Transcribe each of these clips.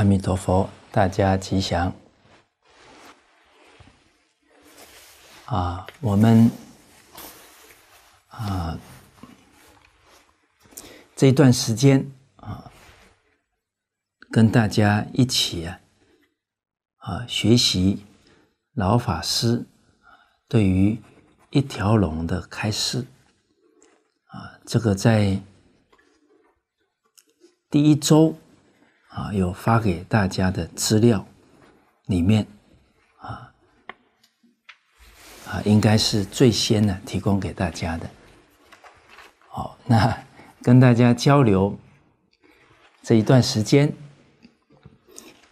阿弥陀佛，大家吉祥！啊，我们啊，这一段时间啊，跟大家一起啊啊学习老法师对于一条龙的开示啊，这个在第一周。啊，有发给大家的资料里面，啊啊，应该是最先呢提供给大家的。好，那 跟大家交流这一段时间，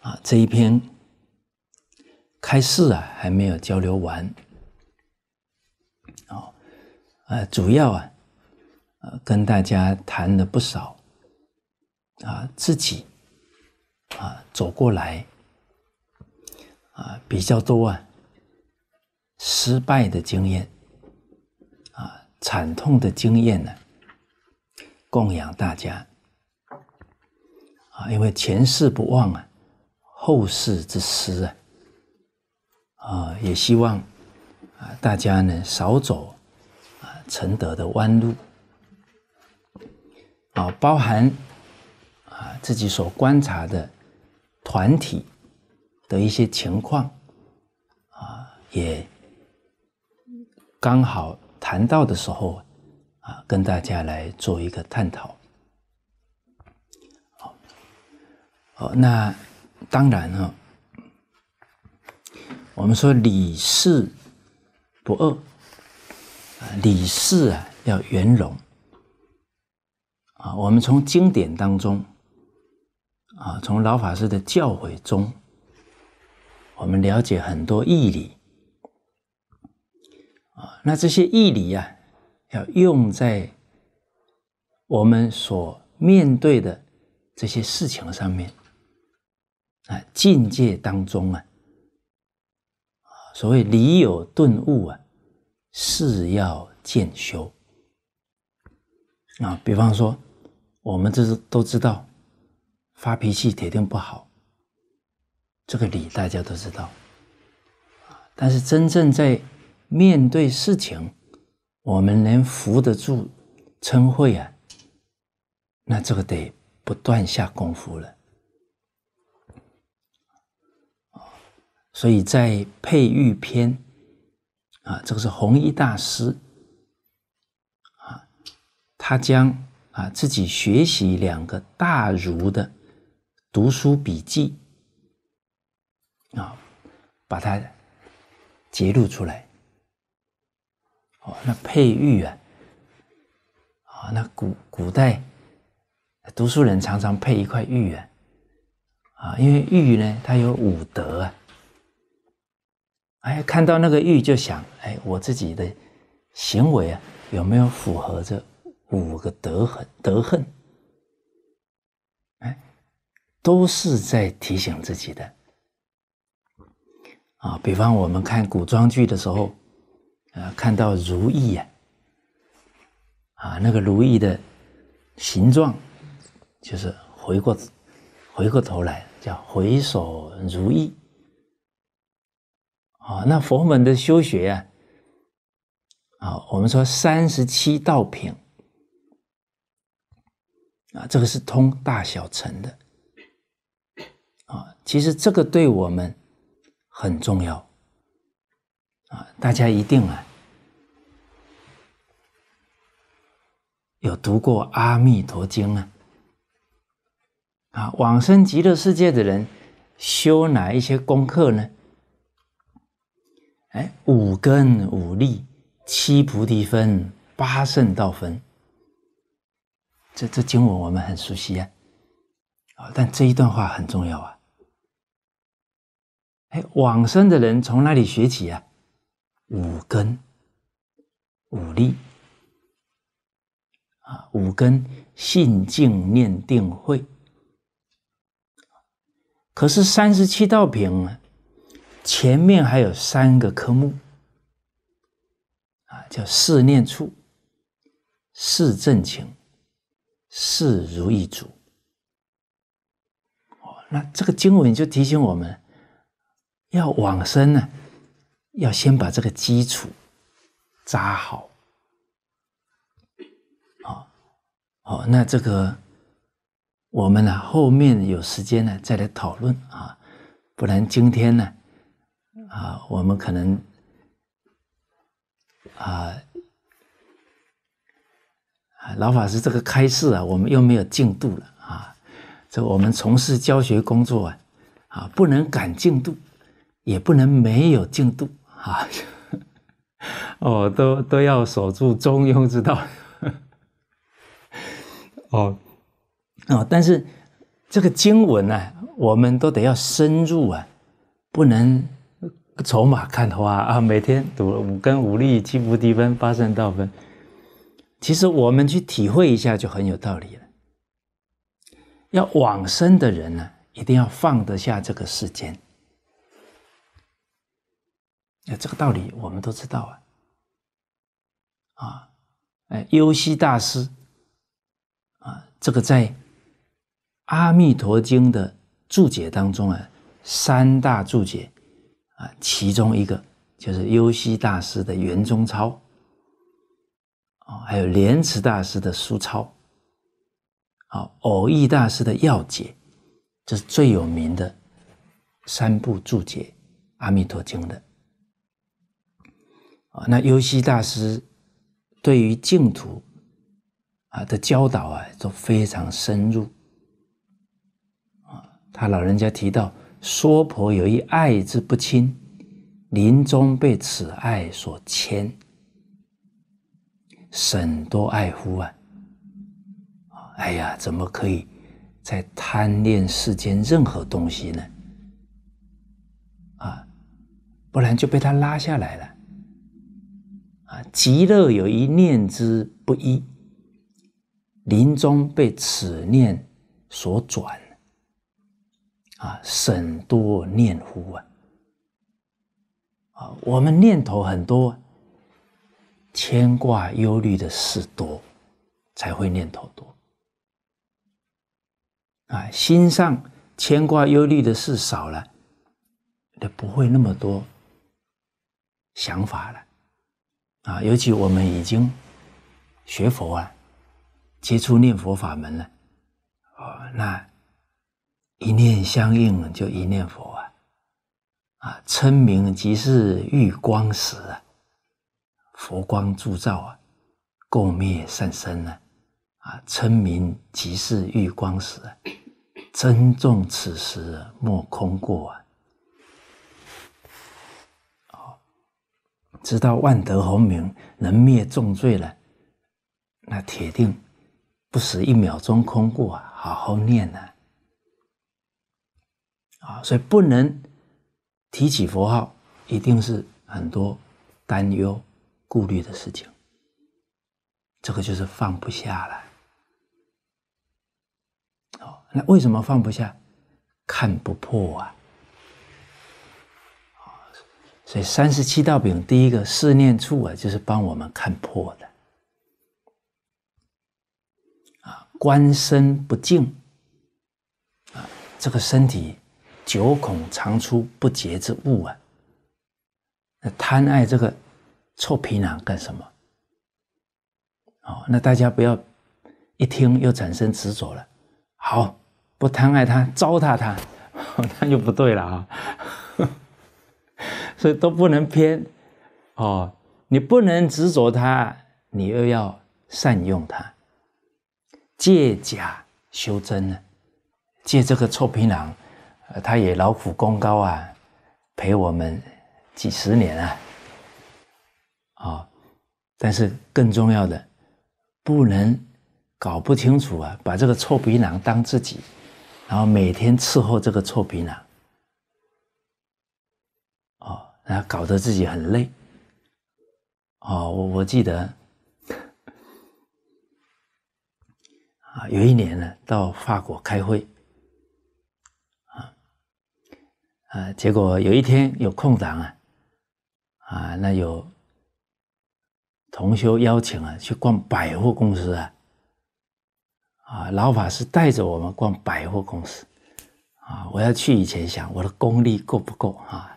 啊，这一篇开示啊还没有交流完。哦，啊，主要啊，呃，跟大家谈了不少，啊，自己。啊，走过来，啊，比较多啊，失败的经验，啊，惨痛的经验呢，供养大家，啊，因为前世不忘啊，后世之师啊，啊，也希望啊大家呢少走啊，承德的弯路，啊，包含啊自己所观察的。团体的一些情况啊，也刚好谈到的时候啊，跟大家来做一个探讨。好，哦，那当然哦，我们说理事不二啊，理事啊要圆融啊，我们从经典当中。啊，从老法师的教诲中，我们了解很多义理啊。那这些义理呀，要用在我们所面对的这些事情上面啊。境界当中啊，啊，所谓理有顿悟啊，事要渐修啊。比方说，我们这是都知道。发脾气铁定不好，这个理大家都知道，但是真正在面对事情，我们能扶得住、称会啊，那这个得不断下功夫了，所以在《佩玉篇》啊，这个是弘一大师，啊，他将啊自己学习两个大儒的。读书笔记啊，把它揭露出来。哦，那佩玉啊，啊，那古古代读书人常常佩一块玉啊，啊，因为玉呢，它有五德啊。哎，看到那个玉就想，哎，我自己的行为啊，有没有符合这五个德恨德恨？都是在提醒自己的啊！比方我们看古装剧的时候，呃，看到如意啊，啊，那个如意的形状，就是回过回过头来叫回首如意。啊，那佛门的修学啊，啊，我们说三十七道品啊，这个是通大小乘的。其实这个对我们很重要啊！大家一定啊，有读过《阿弥陀经》啊，啊，往生极乐世界的人修哪一些功课呢？哎，五根、五力、七菩提分、八圣道分，这这经文我们很熟悉啊。啊，但这一段话很重要啊。哎，往生的人从哪里学起啊？五根、五力啊，五根信、静、念、定、慧。可是三十七道品啊，前面还有三个科目啊，叫四念处、四正情、四如意足。哦，那这个经文就提醒我们。要往生呢，要先把这个基础扎好。好，好，那这个我们呢，后面有时间呢再来讨论啊，不然今天呢，啊，我们可能啊，啊，老法师这个开示啊，我们又没有进度了啊，这我们从事教学工作啊，啊，不能赶进度。也不能没有进度啊！哦，都都要守住中庸之道。哦哦，但是这个经文呢，我们都得要深入啊，不能走马看花啊！每天读五根、五力、七福、低分、八圣道分，其实我们去体会一下就很有道理了。要往生的人呢，一定要放得下这个世间。这个道理我们都知道啊，啊，哎，优西大师啊，这个在《阿弥陀经》的注解当中啊，三大注解啊，其中一个就是优西大师的圆中抄，啊，还有莲池大师的书抄，啊，偶益大师的要解，这是最有名的三部注解《阿弥陀经》的。啊，那优西大师对于净土啊的教导啊都非常深入。啊，他老人家提到娑婆有一爱之不亲，临终被此爱所牵，甚多爱乎啊！哎呀，怎么可以在贪恋世间任何东西呢？啊，不然就被他拉下来了。啊！极乐有一念之不一，临终被此念所转。啊，省多念乎啊！啊，我们念头很多，牵挂忧虑的事多，才会念头多。啊，心上牵挂忧虑的事少了，也不会那么多想法了。啊，尤其我们已经学佛啊，接触念佛法门了，哦，那一念相应就一念佛啊，啊，称名即是遇光时啊，佛光助照啊，共灭善身呢，啊，称名即是遇光时啊，珍重此时莫空过啊。知道万德洪明能灭重罪了，那铁定不死一秒钟空过啊！好好念呢、啊，所以不能提起佛号，一定是很多担忧、顾虑的事情。这个就是放不下了。好，那为什么放不下？看不破啊？所以三十七道饼，第一个四念处啊，就是帮我们看破的。啊，观身不净啊，这个身体九孔常出不洁之物啊。那贪爱这个臭皮囊干什么？哦，那大家不要一听又产生执着了。好，不贪爱他，糟蹋他，那就不对了啊。所以都不能偏，哦，你不能执着它，你又要善用它，借假修真呢。借这个臭皮囊，他也劳苦功高啊，陪我们几十年啊，啊，但是更重要的，不能搞不清楚啊，把这个臭皮囊当自己，然后每天伺候这个臭皮囊，那搞得自己很累哦，我我记得啊，有一年呢到法国开会啊啊，结果有一天有空档啊啊，那有同修邀请啊去逛百货公司啊啊，老法师带着我们逛百货公司啊，我要去以前想我的功力够不够啊？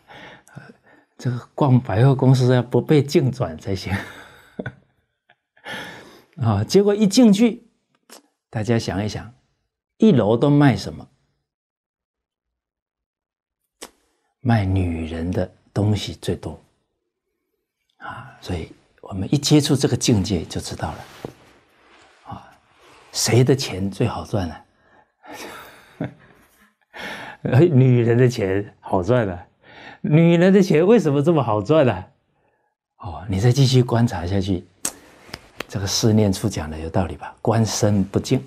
这个逛百货公司要不被净转才行 啊！结果一进去，大家想一想，一楼都卖什么？卖女人的东西最多啊！所以我们一接触这个境界就知道了啊，谁的钱最好赚呢？女人的钱好赚啊！女人的钱为什么这么好赚呢？哦，你再继续观察下去，这个思念处讲的有道理吧？观身不净，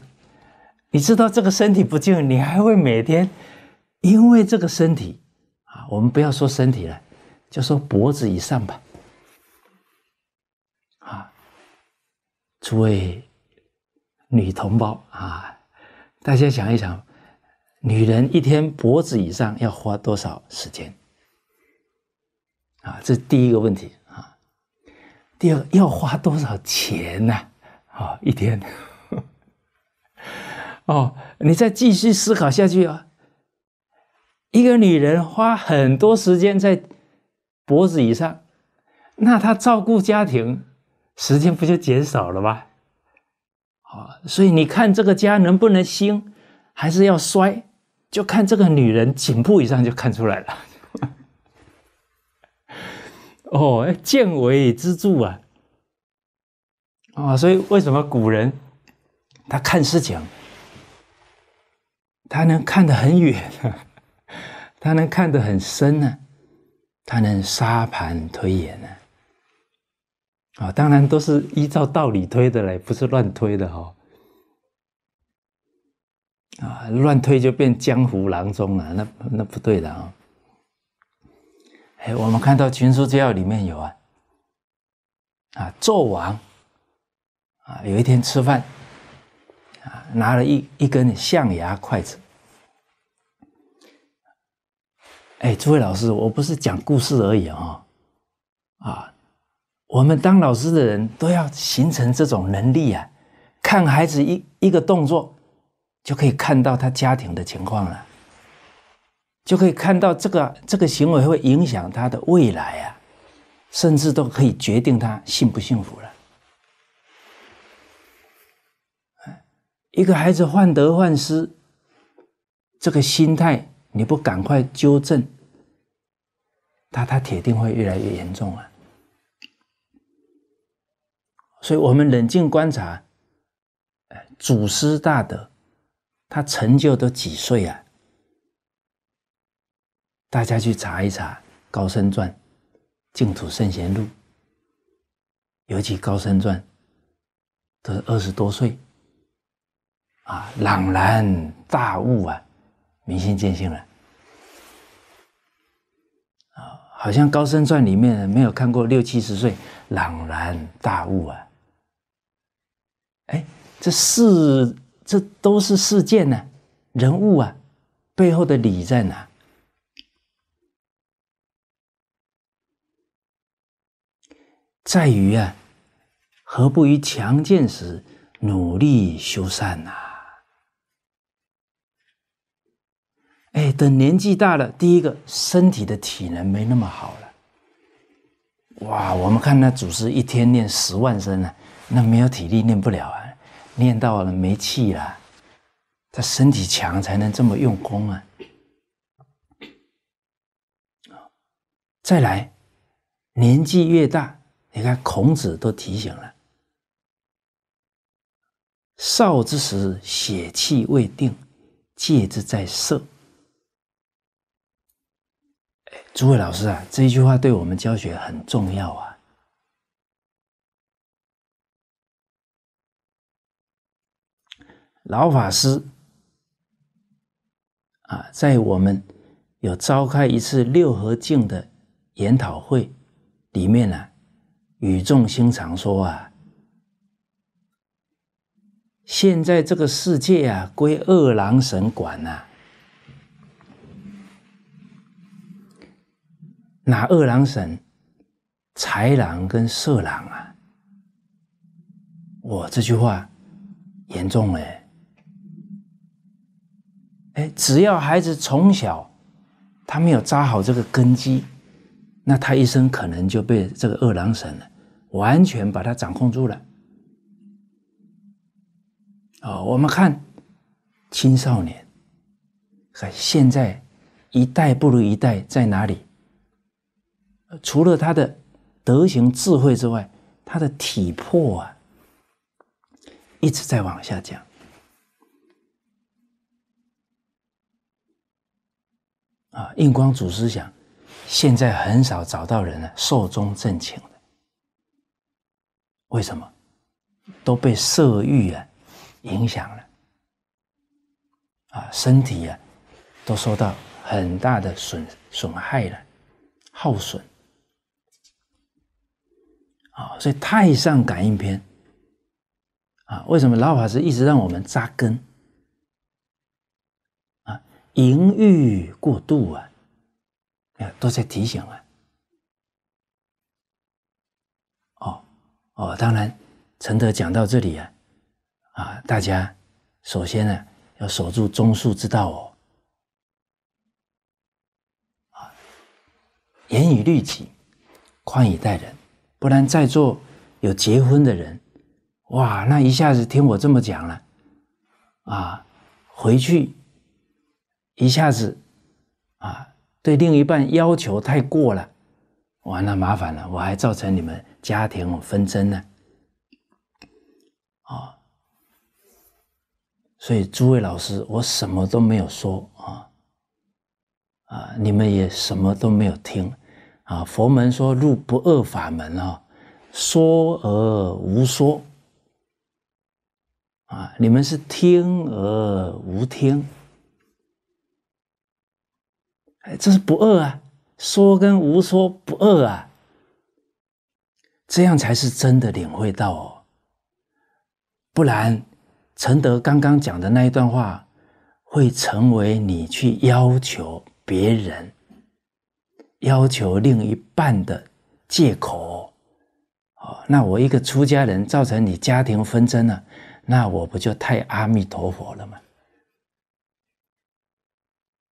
你知道这个身体不净，你还会每天因为这个身体啊，我们不要说身体了，就说脖子以上吧。啊，诸位女同胞啊，大家想一想，女人一天脖子以上要花多少时间？啊，这是第一个问题啊。第二，要花多少钱呢？啊，一天。哦，你再继续思考下去啊。一个女人花很多时间在脖子以上，那她照顾家庭时间不就减少了吗？啊，所以你看这个家能不能兴，还是要衰，就看这个女人颈部以上就看出来了。哦，见微知著啊！啊，所以为什么古人他看事情，他能看得很远，他能看得很深呢？他能沙盘推演呢？啊，当然都是依照道理推的嘞，不是乱推的哈。啊，乱推就变江湖郎中了，那那不对的啊。哎，我们看到《群书资要》里面有啊，啊，纣王啊，有一天吃饭，啊，拿了一一根象牙筷子。哎，诸位老师，我不是讲故事而已啊，啊，我们当老师的人都要形成这种能力啊，看孩子一一个动作，就可以看到他家庭的情况了。就可以看到这个这个行为会影响他的未来啊，甚至都可以决定他幸不幸福了。哎，一个孩子患得患失，这个心态你不赶快纠正，他他铁定会越来越严重啊。所以我们冷静观察，哎，祖师大德，他成就都几岁啊？大家去查一查《高僧传》《净土圣贤录》，尤其《高僧传》，都二十多岁，啊，朗然大悟啊，明心见性了。啊，好像《高僧传》里面没有看过六七十岁朗然大悟啊。哎，这事，这都是事件呢，人物啊，背后的理在哪？在于啊，何不于强健时努力修善呐？哎，等年纪大了，第一个身体的体能没那么好了。哇，我们看那祖师一天念十万声啊，那没有体力念不了啊，念到了没气了。他身体强才能这么用功啊，再来，年纪越大。你看，孔子都提醒了：少之时，血气未定，戒之在色。诸位老师啊，这一句话对我们教学很重要啊。老法师啊，在我们有召开一次六合镜的研讨会里面呢。语重心长说：“啊，现在这个世界啊，归二郎神管呐。哪二郎神，豺狼跟色狼啊！我这句话严重哎！哎，只要孩子从小他没有扎好这个根基，那他一生可能就被这个二郎神了。”完全把他掌控住了啊！我们看青少年，哎，现在一代不如一代，在哪里？除了他的德行、智慧之外，他的体魄啊，一直在往下降。啊，印光祖师讲，现在很少找到人了，寿终正寝。了。为什么都被色欲啊影响了啊？身体啊都受到很大的损损害了，耗损啊！所以《太上感应篇》啊，为什么老法师一直让我们扎根啊？淫欲过度啊啊，都在提醒啊！哦，当然，陈德讲到这里啊，啊，大家首先呢要守住忠恕之道哦，啊，严以律己，宽以待人，不然在座有结婚的人，哇，那一下子听我这么讲了，啊，回去一下子啊，对另一半要求太过了，完了麻烦了，我还造成你们。家庭纷争呢？啊，所以诸位老师，我什么都没有说啊，啊，你们也什么都没有听啊。佛门说“入不二法门”啊，说而无说啊，你们是听而无听。哎，这是不二啊，说跟无说不二啊。这样才是真的领会到哦，不然陈德刚刚讲的那一段话，会成为你去要求别人、要求另一半的借口哦。那我一个出家人造成你家庭纷争了，那我不就太阿弥陀佛了吗？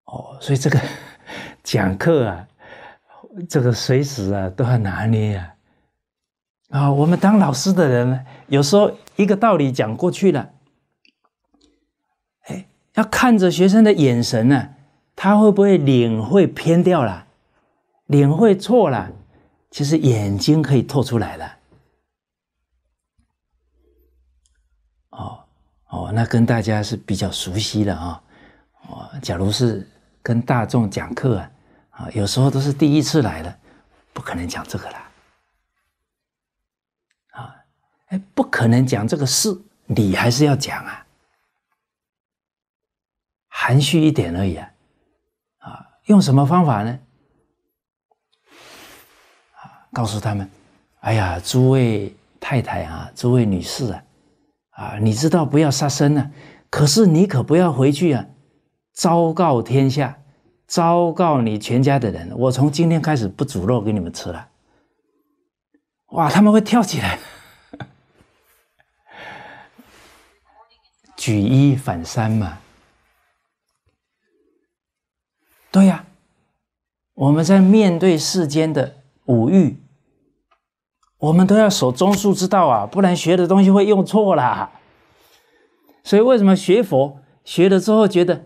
哦，所以这个 讲课啊，这个随时啊，都要拿捏啊。啊，我们当老师的人，有时候一个道理讲过去了，哎，要看着学生的眼神呢，他会不会领会偏掉了，领会错了，其实眼睛可以透出来的。哦哦，那跟大家是比较熟悉的啊。哦，假如是跟大众讲课啊，啊，有时候都是第一次来的，不可能讲这个了。不可能讲这个事，你还是要讲啊，含蓄一点而已啊，啊，用什么方法呢？啊，告诉他们，哎呀，诸位太太啊，诸位女士啊，啊，你知道不要杀生啊，可是你可不要回去啊，昭告天下，昭告你全家的人，我从今天开始不煮肉给你们吃了，哇，他们会跳起来。举一反三嘛，对呀，我们在面对世间的五欲，我们都要守中述之道啊，不然学的东西会用错啦。所以为什么学佛学了之后觉得，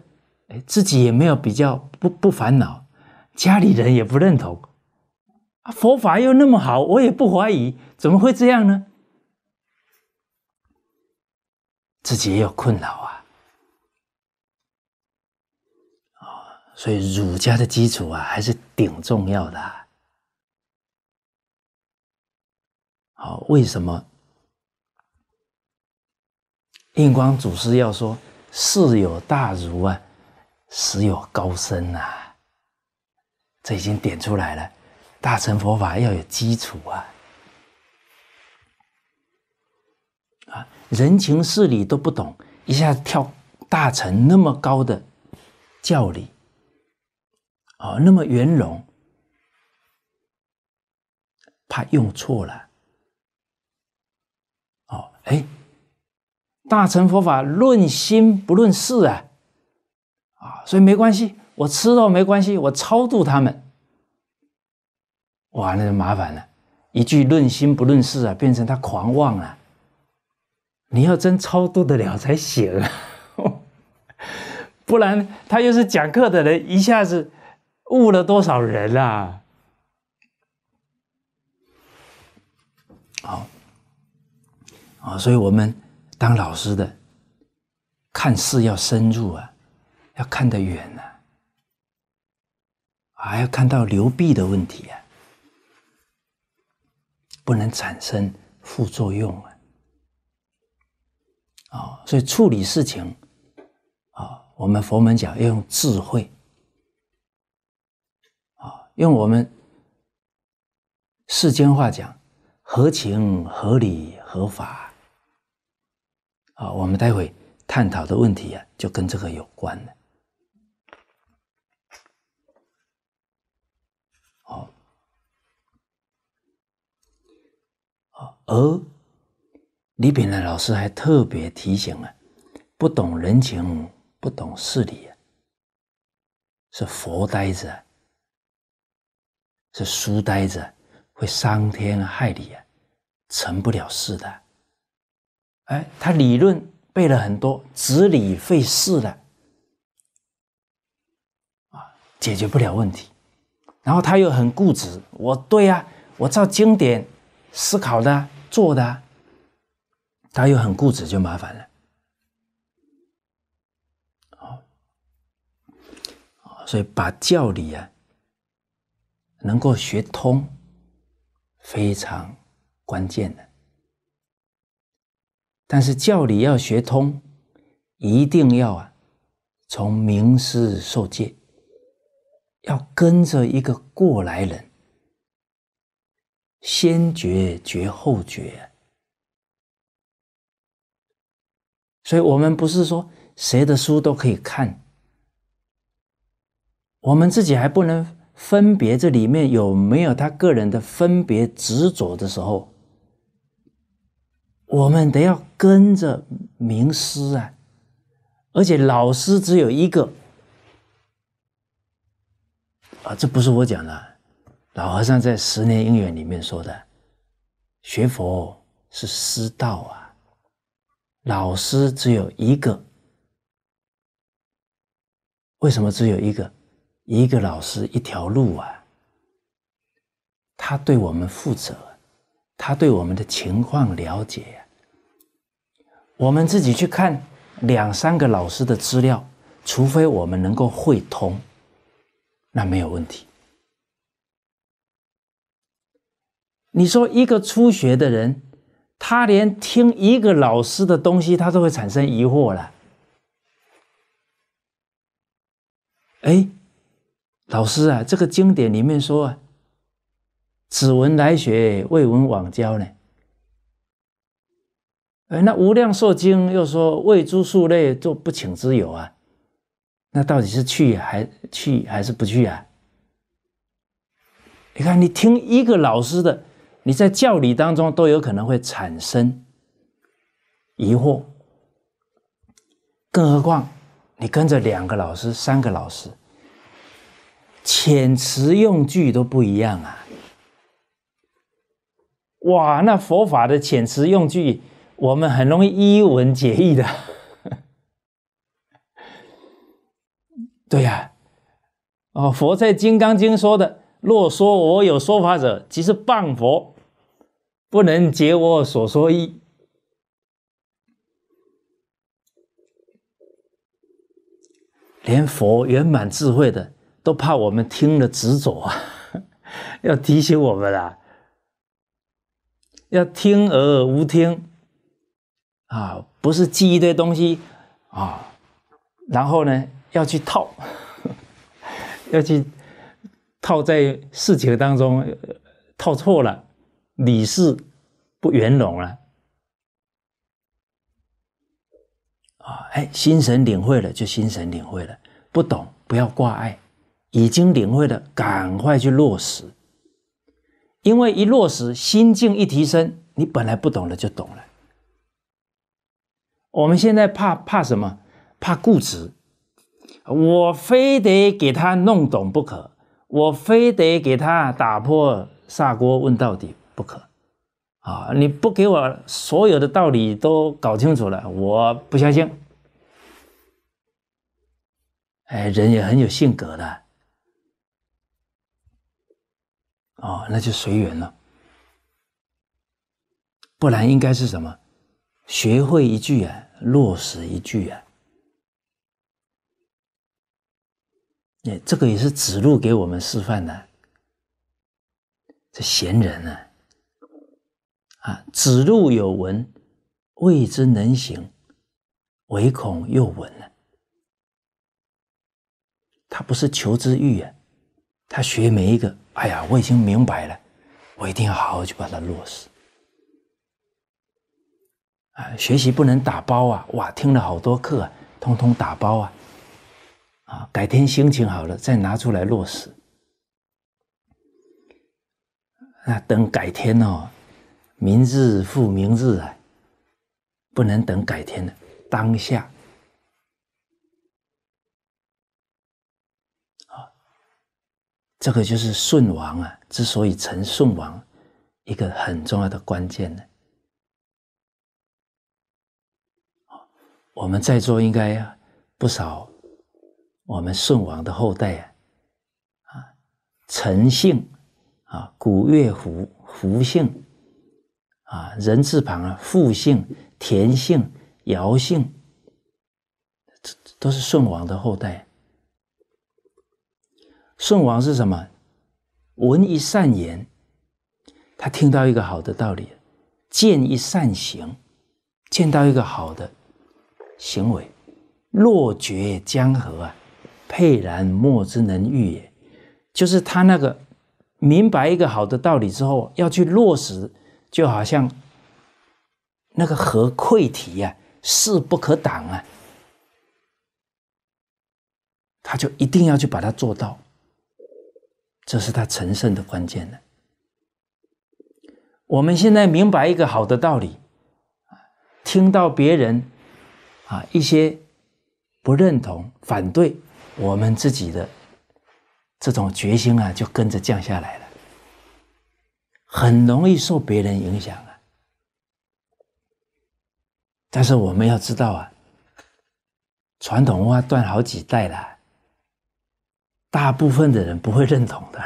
哎，自己也没有比较不不烦恼，家里人也不认同，佛法又那么好，我也不怀疑，怎么会这样呢？自己也有困扰啊，哦，所以儒家的基础啊还是顶重要的。好，为什么印光祖师要说世有大儒啊，时有高僧啊。”这已经点出来了，大乘佛法要有基础啊。人情事理都不懂，一下子跳大乘那么高的教理，哦，那么圆融，怕用错了，哦，哎，大乘佛法论心不论事啊，啊，所以没关系，我吃肉没关系，我超度他们，哇，那就麻烦了，一句论心不论事啊，变成他狂妄了。你要真超度得了才行，啊，不然他又是讲课的人，一下子误了多少人啊？好啊，所以我们当老师的看事要深入啊，要看得远啊，还要看到流弊的问题啊，不能产生副作用啊。啊，所以处理事情，啊，我们佛门讲要用智慧，啊，用我们世间话讲，合情、合理、合法，啊，我们待会探讨的问题啊，就跟这个有关的，好，好，而。李炳南老师还特别提醒啊，不懂人情，不懂事理啊，是佛呆子啊，是书呆子，会伤天害理啊，成不了事的。哎，他理论背了很多，子理废事的啊，解决不了问题。然后他又很固执，我对啊，我照经典思考的，做的。他又很固执，就麻烦了。好，所以把教理啊能够学通，非常关键的。但是教理要学通，一定要啊从名师受戒，要跟着一个过来人，先觉觉后觉。所以我们不是说谁的书都可以看，我们自己还不能分别这里面有没有他个人的分别执着的时候，我们得要跟着名师啊，而且老师只有一个啊，这不是我讲的，老和尚在《十年姻缘》里面说的，学佛是师道啊。老师只有一个，为什么只有一个？一个老师一条路啊，他对我们负责，他对我们的情况了解我们自己去看两三个老师的资料，除非我们能够会通，那没有问题。你说一个初学的人。他连听一个老师的东西，他都会产生疑惑了。哎，老师啊，这个经典里面说啊，“子闻来学，未闻往教呢。”哎，那《无量寿经》又说“为诸数类，作不请之友啊”，那到底是去还去还是不去啊？你看，你听一个老师的。你在教理当中都有可能会产生疑惑，更何况你跟着两个老师、三个老师，遣词用句都不一样啊！哇，那佛法的遣词用句，我们很容易一文解义的。对呀，哦，佛在《金刚经》说的：“若说我有说法者，即是谤佛。”不能解我所说意，连佛圆满智慧的都怕我们听了执着，啊，要提醒我们啊，要听而无听啊，不是记一堆东西啊，然后呢要去套，要去套在事情当中套错了。你是不圆融了啊？哎，心神领会了就心神领会了，不懂不要挂碍，已经领会了赶快去落实，因为一落实心境一提升，你本来不懂的就懂了。我们现在怕怕什么？怕固执，我非得给他弄懂不可，我非得给他打破砂锅问到底。不可，啊！你不给我所有的道理都搞清楚了，我不相信。哎，人也很有性格的，哦，那就随缘了。不然应该是什么？学会一句啊，落实一句啊。哎，这个也是指路给我们示范的，这闲人呢？啊！子路有闻，未知能行，唯恐又闻了。他不是求知欲啊，他学每一个，哎呀，我已经明白了，我一定要好好去把它落实。啊，学习不能打包啊！哇，听了好多课啊，通通打包啊！啊，改天心情好了再拿出来落实。那等改天哦。明日复明日啊，不能等改天了，当下。啊，这个就是舜王啊，之所以成舜王，一个很重要的关键呢。我们在座应该不少，我们舜王的后代啊，啊，陈姓啊，古月胡胡姓。啊，人字旁啊，复姓、田姓、姚姓，这都是舜王的后代。舜王是什么？闻一善言，他听到一个好的道理；见一善行，见到一个好的行为。若绝江河啊，沛然莫之能御也。就是他那个明白一个好的道理之后，要去落实。就好像那个合溃体呀，势不可挡啊，他就一定要去把它做到，这是他成圣的关键了。我们现在明白一个好的道理，听到别人啊一些不认同、反对我们自己的这种决心啊，就跟着降下来了。很容易受别人影响啊，但是我们要知道啊，传统文化断好几代了，大部分的人不会认同的，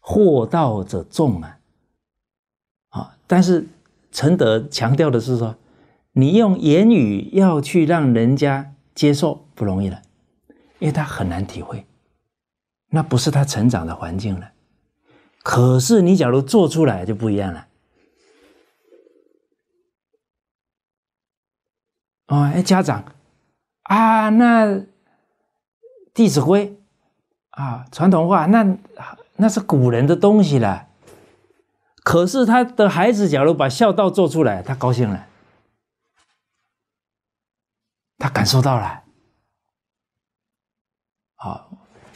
祸道者众啊，啊！但是陈德强调的是说，你用言语要去让人家接受不容易了，因为他很难体会。那不是他成长的环境了，可是你假如做出来就不一样了。啊，家长啊，那《弟子规》啊，传统话，那那是古人的东西了。可是他的孩子假如把孝道做出来，他高兴了，他感受到了。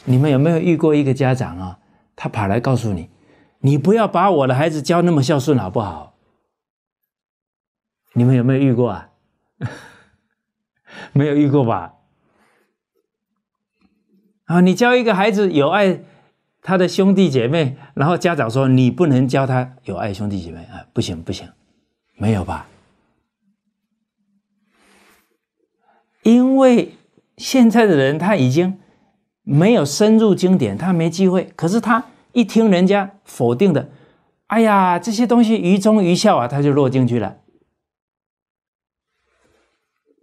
你们有没有遇过一个家长啊？他跑来告诉你，你不要把我的孩子教那么孝顺，好不好？你们有没有遇过啊？没有遇过吧？啊，你教一个孩子有爱他的兄弟姐妹，然后家长说你不能教他有爱兄弟姐妹啊，不行不行，没有吧？因为现在的人他已经。没有深入经典，他没机会。可是他一听人家否定的，哎呀，这些东西愚忠愚孝啊，他就落进去了。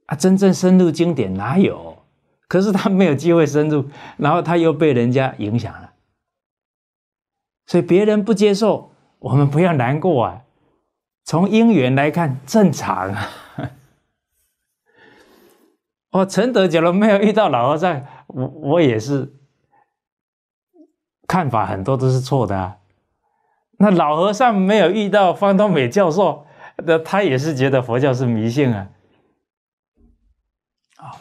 啊，真正深入经典哪有？可是他没有机会深入，然后他又被人家影响了。所以别人不接受，我们不要难过啊。从因缘来看，正常啊。哦，承德假如没有遇到老和尚。我我也是，看法很多都是错的啊。那老和尚没有遇到方东美教授，那他也是觉得佛教是迷信啊。啊，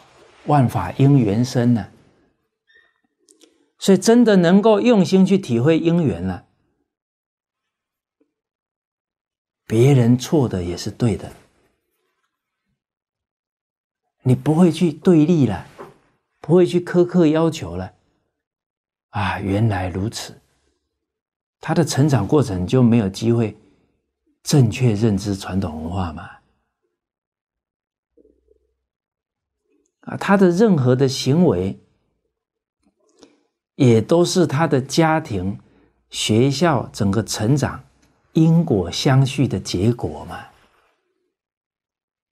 万法因缘生呢，所以真的能够用心去体会因缘了，别人错的也是对的，你不会去对立了。不会去苛刻要求了啊！原来如此，他的成长过程就没有机会正确认知传统文化嘛？啊，他的任何的行为也都是他的家庭、学校整个成长因果相续的结果嘛？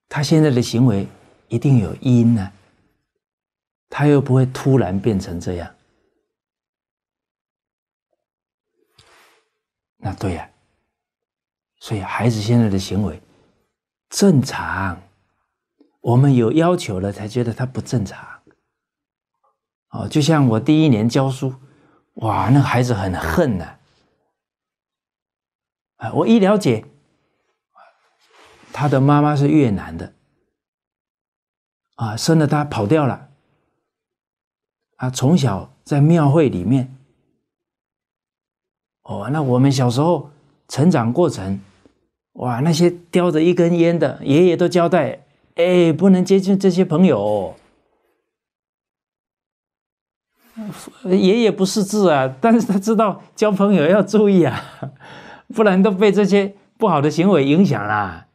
他现在的行为一定有因呢。他又不会突然变成这样，那对呀。所以孩子现在的行为正常，我们有要求了才觉得他不正常。哦，就像我第一年教书，哇，那孩子很恨呐。啊，我一了解，他的妈妈是越南的，啊，生了他跑掉了。他从小在庙会里面，哦，那我们小时候成长过程，哇，那些叼着一根烟的爷爷都交代：哎，不能接近这些朋友。爷爷不识字啊，但是他知道交朋友要注意啊，不然都被这些不好的行为影响啦。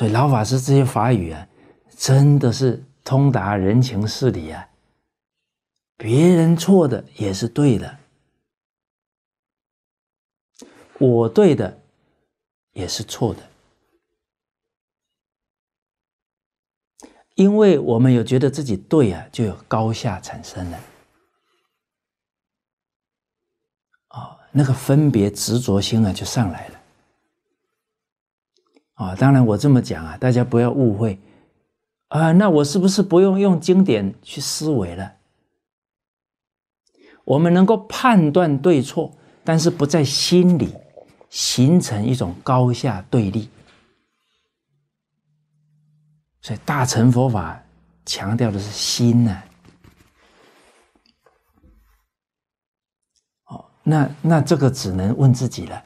所以老法师这些法语啊，真的是通达人情事理啊。别人错的也是对的，我对的也是错的，因为我们有觉得自己对啊，就有高下产生了，啊，那个分别执着心啊就上来了。啊，当然我这么讲啊，大家不要误会啊。那我是不是不用用经典去思维了？我们能够判断对错，但是不在心里形成一种高下对立。所以大乘佛法强调的是心呢。哦，那那这个只能问自己了，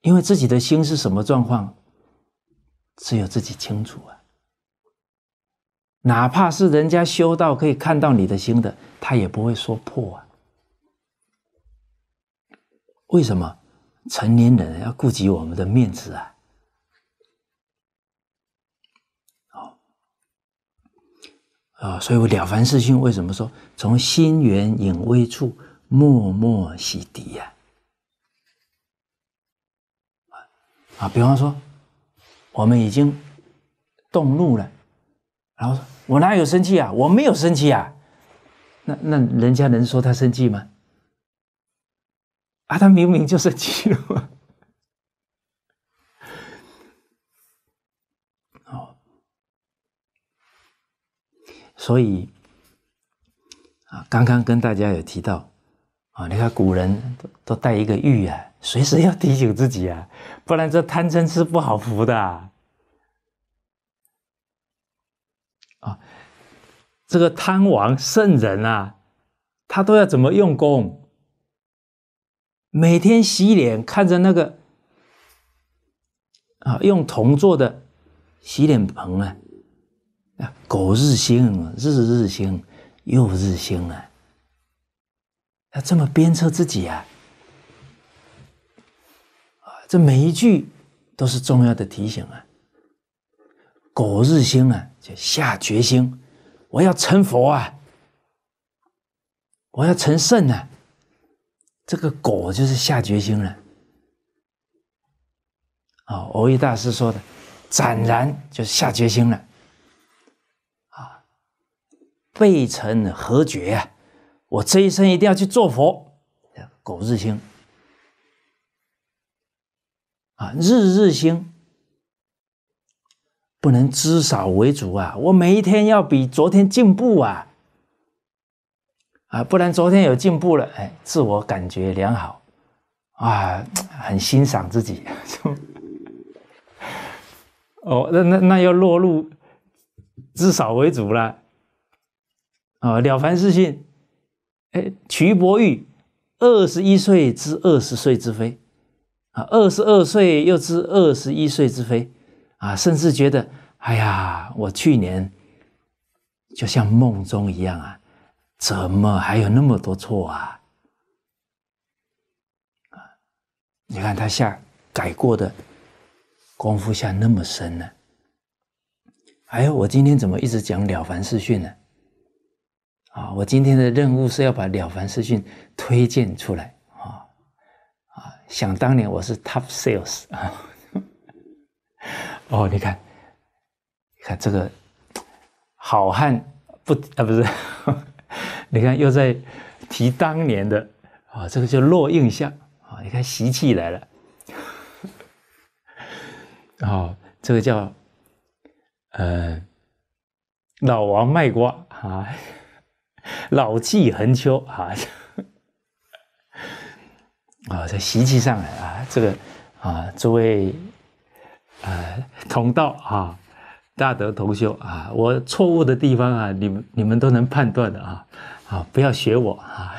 因为自己的心是什么状况？只有自己清楚啊！哪怕是人家修道可以看到你的心的，他也不会说破啊。为什么成年人要顾及我们的面子啊？好啊，所以《我了凡四训》为什么说从心源隐微处默默洗涤呀？啊啊，比方说。我们已经动怒了，然后我哪有生气啊？我没有生气啊，那那人家能说他生气吗？啊，他明明就生气了。好，所以啊，刚刚跟大家有提到。啊！你看古人都都带一个玉啊，随时要提醒自己啊，不然这贪嗔是不好服的。啊，这个贪王圣人啊，他都要怎么用功？每天洗脸，看着那个啊，用铜做的洗脸盆啊，啊，狗日新，日日新，又日新啊。要这么鞭策自己啊！啊，这每一句都是重要的提醒啊！苟日兴啊，就下决心，我要成佛啊，我要成圣啊！这个苟”就是下决心了。啊，藕一大师说的“斩然”就是下决心了。啊，未成何觉？我这一生一定要去做佛，狗日星，啊，日日星，不能知少为主啊！我每一天要比昨天进步啊，啊，不然昨天有进步了，哎，自我感觉良好，啊，很欣赏自己。哦，那那那要落入知少为主了，啊，《了凡四训》。哎，徐伯玉，二十一岁之二十岁之非，啊，二十二岁又之二十一岁之非，啊，甚至觉得，哎呀，我去年就像梦中一样啊，怎么还有那么多错啊？啊，你看他下改过的功夫下那么深呢。哎，我今天怎么一直讲《了凡四训》呢？啊，我今天的任务是要把《了凡四训》推荐出来啊！啊，想当年我是 tough sales 啊！哦，你看，你看这个好汉不啊？不是，你看又在提当年的啊，这个叫落印象啊！你看习气来了啊！这个叫呃老王卖瓜啊！老气横秋啊！啊，在习气上来啊，这个啊，诸位啊，同道啊，大德同修啊，我错误的地方啊，你们你们都能判断的啊，啊，不要学我啊！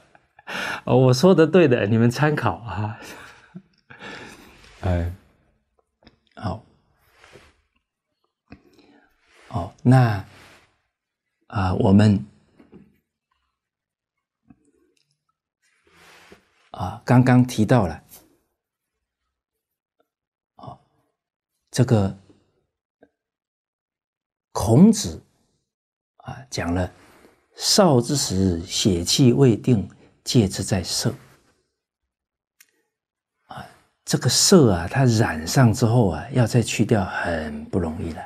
哦，我说的对的，你们参考啊。哎，好，哦，那啊，我们。啊，刚刚提到了，啊，这个孔子啊讲了，少之时，血气未定，戒之在色。啊，这个色啊，它染上之后啊，要再去掉很不容易的。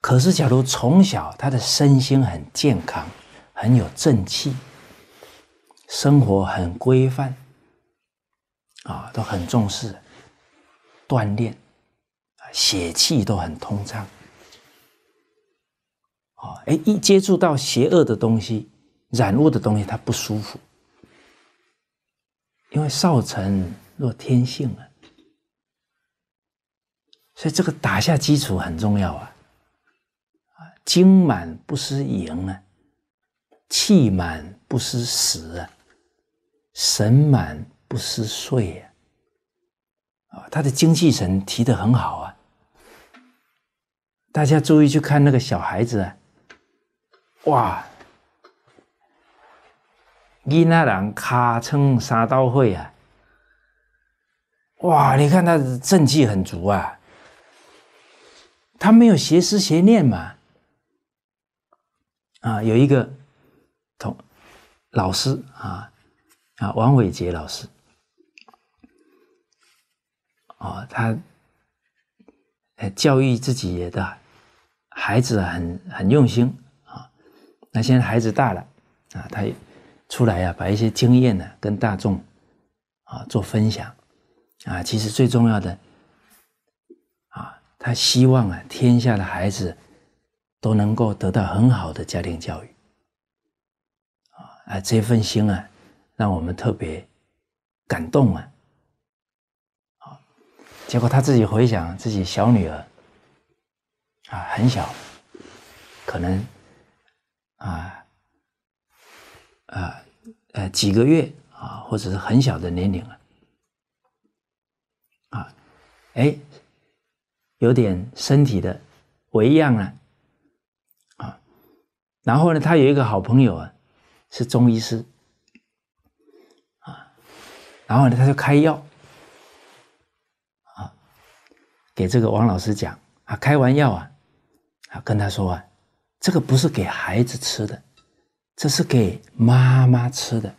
可是，假如从小他的身心很健康，很有正气。生活很规范，啊，都很重视锻炼，啊，血气都很通畅，啊，哎，一接触到邪恶的东西、染污的东西，他不舒服，因为少成若天性啊，所以这个打下基础很重要啊，啊，精满不失盈啊，气满不失死啊。神满不思睡呀，啊，他的精气神提得很好啊。大家注意去看那个小孩子啊，哇，伊那郎卡称杀道会啊，哇，你看他的正气很足啊，他没有邪思邪念嘛，啊，有一个同老师啊。啊，王伟杰老师，哦，他，教育自己的孩子很很用心啊。那现在孩子大了，啊，他出来呀，把一些经验呢跟大众，啊，做分享，啊，其实最重要的，啊，他希望啊，天下的孩子都能够得到很好的家庭教育，啊，这份心啊。让我们特别感动啊！好，结果他自己回想自己小女儿啊，很小，可能啊啊呃几个月啊，或者是很小的年龄了啊，哎，有点身体的一样了。啊，然后呢，他有一个好朋友啊，是中医师。然后呢，他就开药，啊，给这个王老师讲啊，开完药啊，啊，跟他说啊，这个不是给孩子吃的，这是给妈妈吃的。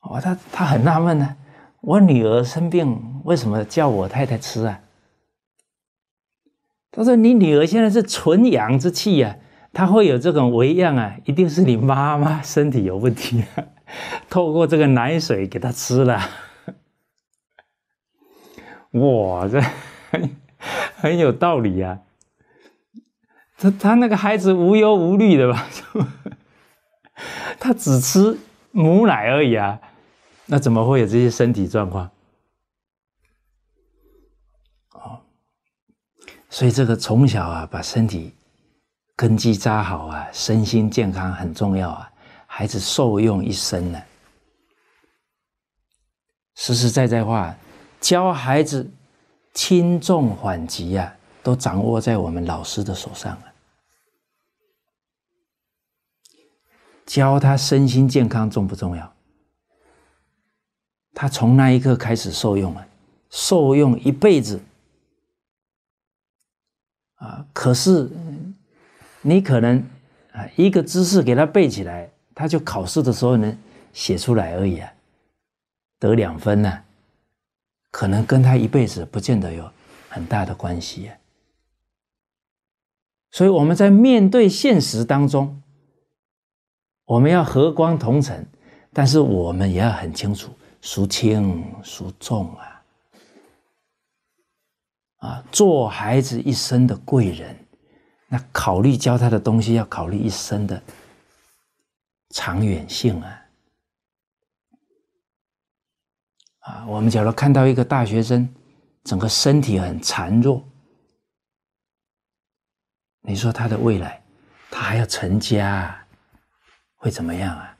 哦，他他很纳闷呢，我女儿生病，为什么叫我太太吃啊？他说，你女儿现在是纯阳之气呀。他会有这种纹样啊，一定是你妈妈身体有问题，透过这个奶水给他吃了。哇，这 很有道理呀。他他那个孩子无忧无虑的吧，他只吃母奶而已啊，那怎么会有这些身体状况？哦，所以这个从小啊，把身体。根基扎好啊，身心健康很重要啊，孩子受用一生呢。实实在在话，教孩子轻重缓急啊，都掌握在我们老师的手上了。教他身心健康重不重要？他从那一刻开始受用啊，受用一辈子啊。可是。你可能啊，一个知识给他背起来，他就考试的时候能写出来而已啊，得两分呢，可能跟他一辈子不见得有很大的关系。所以我们在面对现实当中，我们要和光同尘，但是我们也要很清楚孰轻孰重啊，啊，做孩子一生的贵人。那考虑教他的东西，要考虑一生的长远性啊！啊，我们假如看到一个大学生，整个身体很孱弱，你说他的未来，他还要成家，会怎么样啊？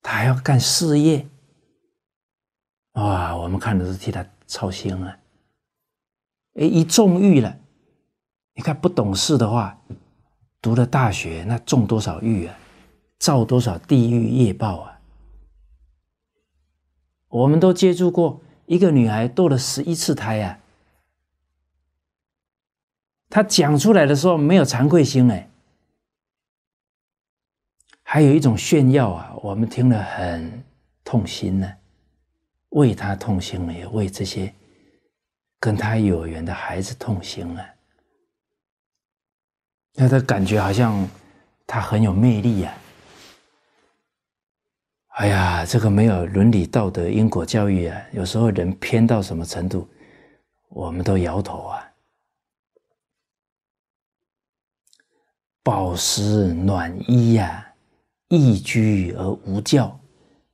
他还要干事业，哇！我们看的是替他操心啊！哎，一纵欲了。你看不懂事的话，读了大学那种多少欲啊，造多少地狱业报啊！我们都接触过一个女孩堕了十一次胎啊，她讲出来的时候没有惭愧心哎，还有一种炫耀啊，我们听了很痛心呢，为她痛心，也为这些跟她有缘的孩子痛心啊。那他感觉好像他很有魅力呀！哎呀，这个没有伦理道德、因果教育啊，有时候人偏到什么程度，我们都摇头啊！饱食暖衣啊，逸居而无教，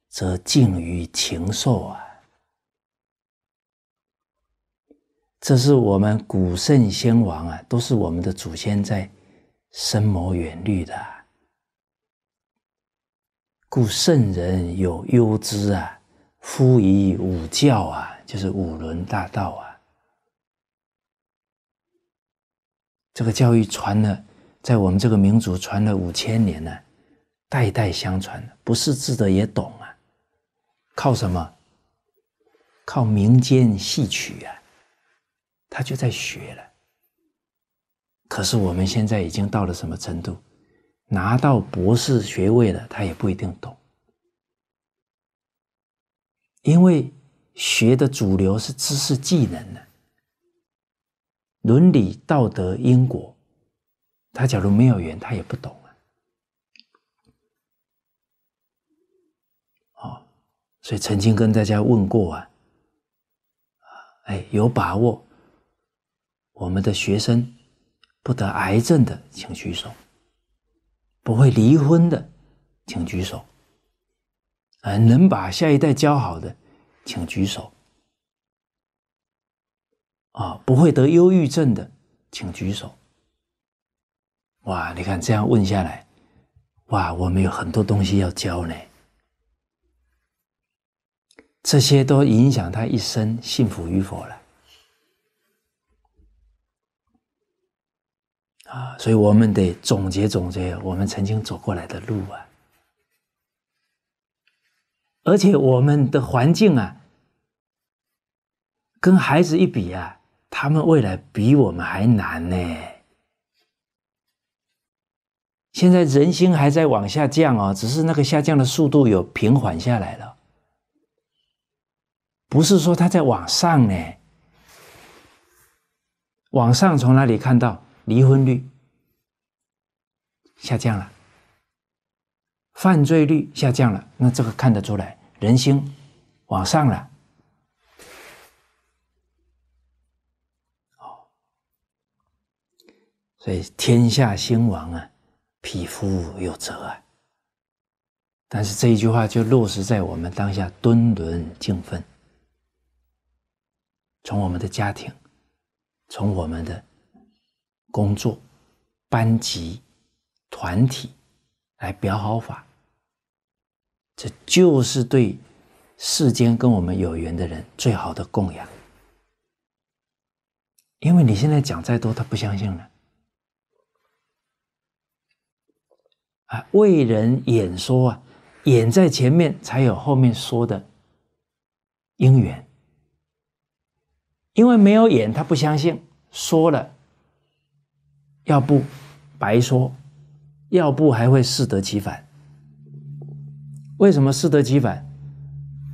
则近于禽兽啊！这是我们古圣先王啊，都是我们的祖先在。深谋远虑的，故圣人有忧之啊！夫以五教啊，就是五伦大道啊，这个教育传了，在我们这个民族传了五千年呢，代代相传，不识字的也懂啊。靠什么？靠民间戏曲啊，他就在学了。可是我们现在已经到了什么程度？拿到博士学位了，他也不一定懂，因为学的主流是知识技能的，伦理道德因果，他假如没有缘，他也不懂啊。哦，所以曾经跟大家问过啊，哎，有把握我们的学生。不得癌症的，请举手；不会离婚的，请举手；啊，能把下一代教好的，请举手；啊，不会得忧郁症的，请举手。哇，你看这样问下来，哇，我们有很多东西要教呢。这些都影响他一生幸福与否了。啊，所以我们得总结总结我们曾经走过来的路啊，而且我们的环境啊，跟孩子一比啊，他们未来比我们还难呢。现在人心还在往下降哦，只是那个下降的速度有平缓下来了，不是说他在往上呢，往上从哪里看到？离婚率下降了，犯罪率下降了，那这个看得出来人心往上了。哦，所以天下兴亡啊，匹夫有责啊。但是这一句话就落实在我们当下敦伦敬分，从我们的家庭，从我们的。工作、班级、团体，来表好法，这就是对世间跟我们有缘的人最好的供养。因为你现在讲再多，他不相信了。啊，为人演说啊，演在前面才有后面说的因缘。因为没有演，他不相信说了。要不，白说；要不还会适得其反。为什么适得其反？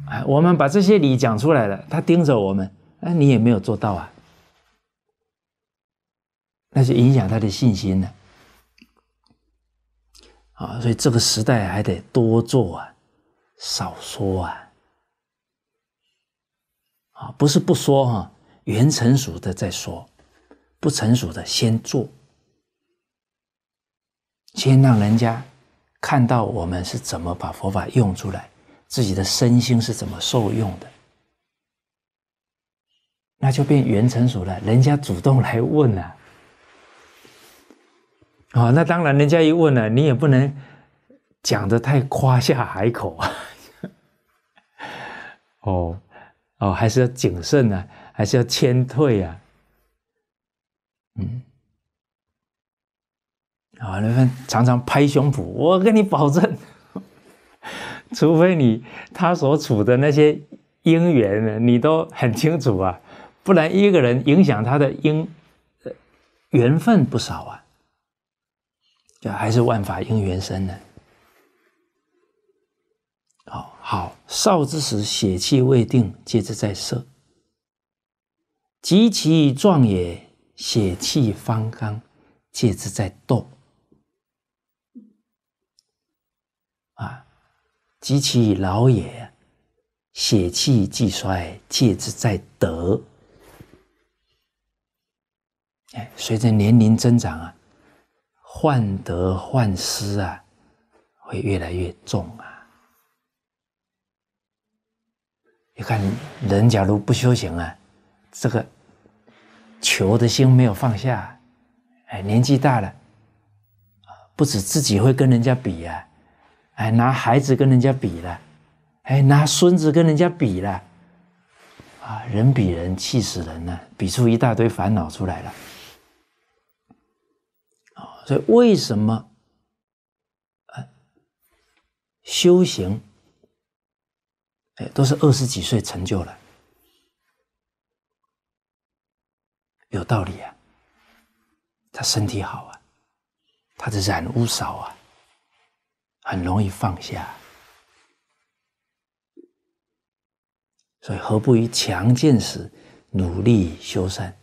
哎，我们把这些理讲出来了，他盯着我们，哎，你也没有做到啊，那是影响他的信心呢、啊，所以这个时代还得多做啊，少说啊。啊，不是不说哈，原成熟的再说，不成熟的先做。先让人家看到我们是怎么把佛法用出来，自己的身心是怎么受用的，那就变原成熟了。人家主动来问了，哦，那当然，人家一问了，你也不能讲的太夸下海口啊。哦，哦，还是要谨慎啊，还是要谦退啊，嗯。啊，人们常常拍胸脯，我跟你保证，除非你他所处的那些因缘，呢，你都很清楚啊，不然一个人影响他的因缘分不少啊，这还是万法因缘生呢。好好，少之时血气未定，戒之在色；及其壮也，血气方刚，戒之在斗。啊，及其老也，血气既衰，戒之在德。哎，随着年龄增长啊，患得患失啊，会越来越重啊。你看，人假如不修行啊，这个求的心没有放下，哎，年纪大了，不止自己会跟人家比呀。哎，拿孩子跟人家比了，哎，拿孙子跟人家比了，啊，人比人气死人了，比出一大堆烦恼出来了。啊，所以为什么，啊，修行，哎，都是二十几岁成就了，有道理啊，他身体好啊，他的染污少啊。很容易放下，所以何不于强健时努力修善，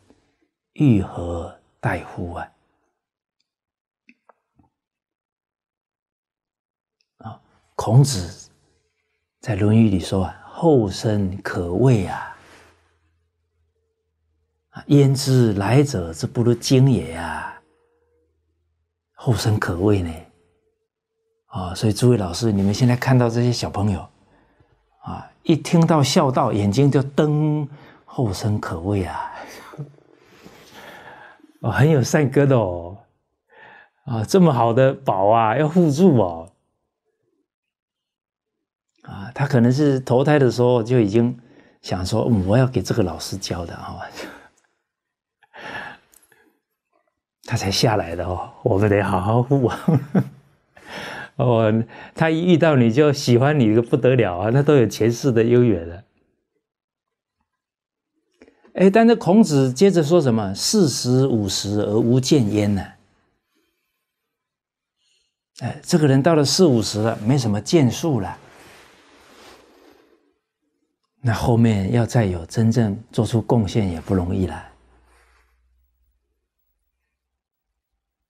欲何待乎啊？啊，孔子在《论语》里说啊：“后生可畏啊，啊，焉知来者之不如经也啊？后生可畏呢？”啊，所以诸位老师，你们现在看到这些小朋友，啊，一听到孝道，眼睛就瞪，后生可畏啊！哦，很有善根的哦，啊，这么好的宝啊，要护住哦，啊，他可能是投胎的时候就已经想说，我要给这个老师教的哦，他才下来的哦，我们得好好护啊。哦，他一遇到你就喜欢你个不得了啊，那都有前世的优越了。哎，但是孔子接着说什么？四十五十而无见焉呢？哎，这个人到了四五十了，没什么建树了，那后面要再有真正做出贡献也不容易了。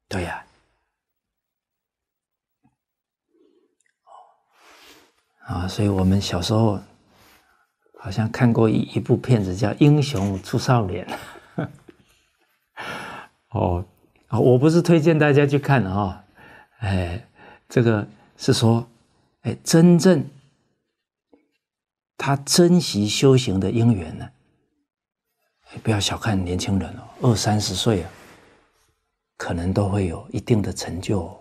对呀。啊，所以我们小时候好像看过一一部片子叫《英雄出少年》。哦，啊，我不是推荐大家去看啊，哎，这个是说，哎，真正他珍惜修行的因缘呢，不要小看年轻人哦，二三十岁啊，可能都会有一定的成就。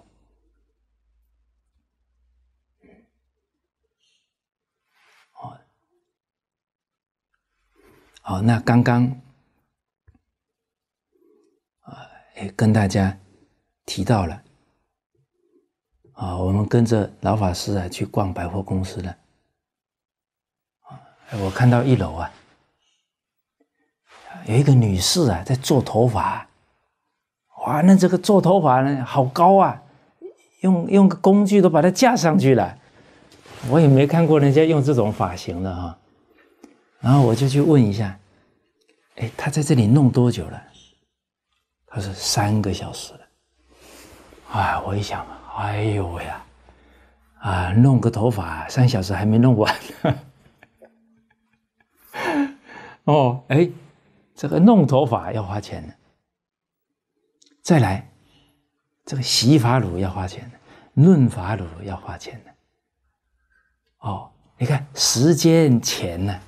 好，那刚刚啊，也跟大家提到了啊，我们跟着老法师啊去逛百货公司了我看到一楼啊有一个女士啊在做头发，哇，那这个做头发呢好高啊，用用个工具都把它架上去了，我也没看过人家用这种发型的哈，然后我就去问一下。哎，他在这里弄多久了？他说三个小时了。哎，我一想，哎呦喂啊，啊，弄个头发三小时还没弄完呢。哦，哎，这个弄头发要花钱的。再来，这个洗发乳要花钱的，润发乳要花钱的。哦，你看，时间钱呢？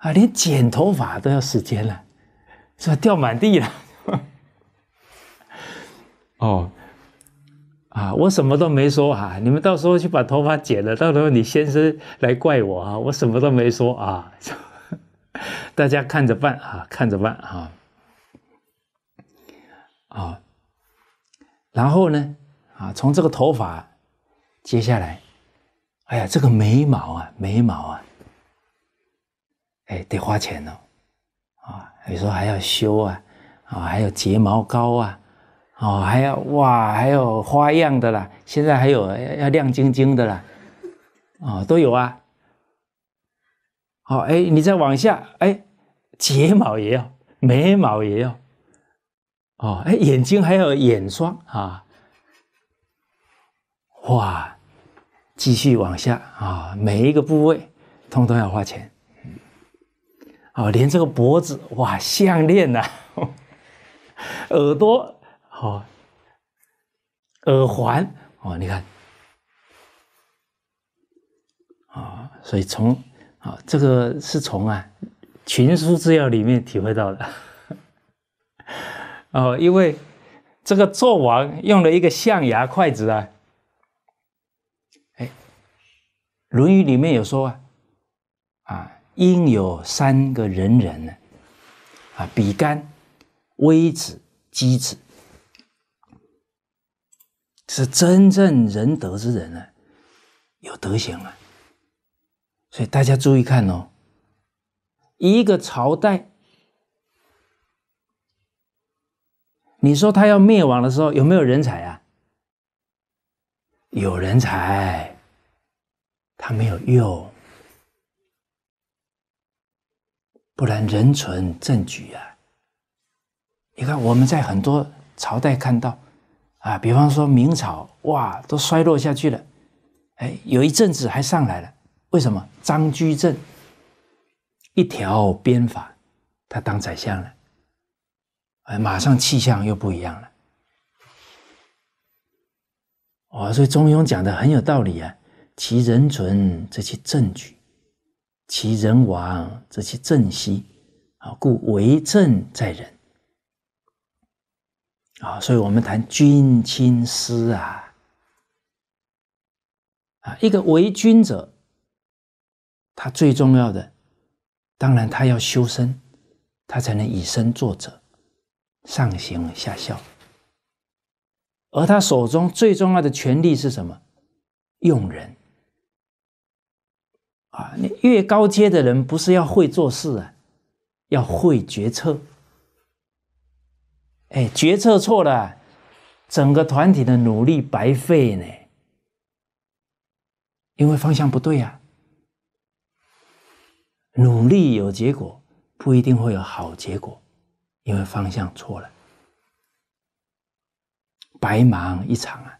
啊，连剪头发都要时间了，是吧？掉满地了。哦，啊，我什么都没说啊，你们到时候去把头发剪了，到时候你先生来怪我啊，我什么都没说啊，大家看着办啊，看着办啊，啊，然后呢，啊，从这个头发接下来，哎呀，这个眉毛啊，眉毛啊。哎，得花钱哦，啊，有时候还要修啊，啊，还有睫毛膏啊，哦，还要哇，还有花样的啦，现在还有要亮晶晶的啦，哦，都有啊，好，哎，你再往下，哎，睫毛也要，眉毛也要，哦，哎，眼睛还要眼霜啊，哇，继续往下啊，每一个部位通通要花钱。哦，连这个脖子哇，项链呐，耳朵好，耳环哦，你看，啊，所以从啊，这个是从啊《群书治要》里面体会到的哦，因为这个纣王用了一个象牙筷子啊，哎，《论语》里面有说啊，啊。应有三个人人呢，啊，比干、微子、箕子是真正仁德之人呢，有德行啊。所以大家注意看哦，一个朝代，你说他要灭亡的时候有没有人才啊？有人才，他没有用。不然，人存政举啊！你看，我们在很多朝代看到，啊，比方说明朝，哇，都衰落下去了。哎，有一阵子还上来了，为什么？张居正一条鞭法，他当宰相了，哎，马上气象又不一样了。哦，所以中庸讲的很有道理啊，其人存则其政举。其人亡，则其政息。啊，故为政在人。啊，所以我们谈君亲师啊，啊，一个为君者，他最重要的，当然他要修身，他才能以身作则，上行下效。而他手中最重要的权利是什么？用人。你越高阶的人，不是要会做事啊，要会决策。哎，决策错了，整个团体的努力白费呢，因为方向不对啊。努力有结果，不一定会有好结果，因为方向错了，白忙一场啊！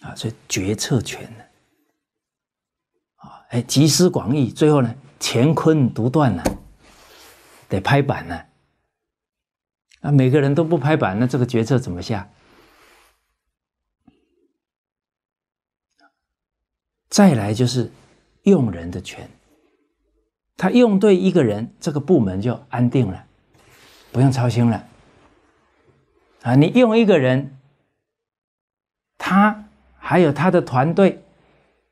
啊，所以决策权呢？哎，集思广益，最后呢，乾坤独断呢，得拍板呢。啊，每个人都不拍板，那这个决策怎么下？再来就是用人的权，他用对一个人，这个部门就安定了，不用操心了。啊，你用一个人，他还有他的团队。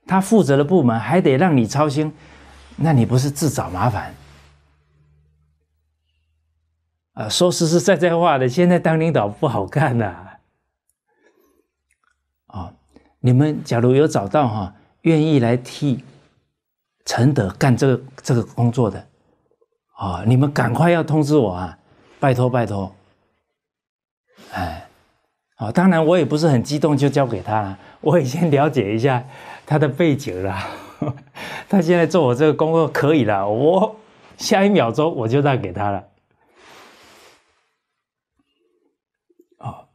他负责的部门还得让你操心，那你不是自找麻烦？啊，说实实在在话的，现在当领导不好干呐。啊，你们假如有找到哈愿意来替陈德干这个这个工作的，啊，你们赶快要通知我啊，拜托拜托。哎，好，当然我也不是很激动，就交给他，我也先了解一下。他的背景了，他现在做我这个工作可以了，我下一秒钟我就让给他了。哦，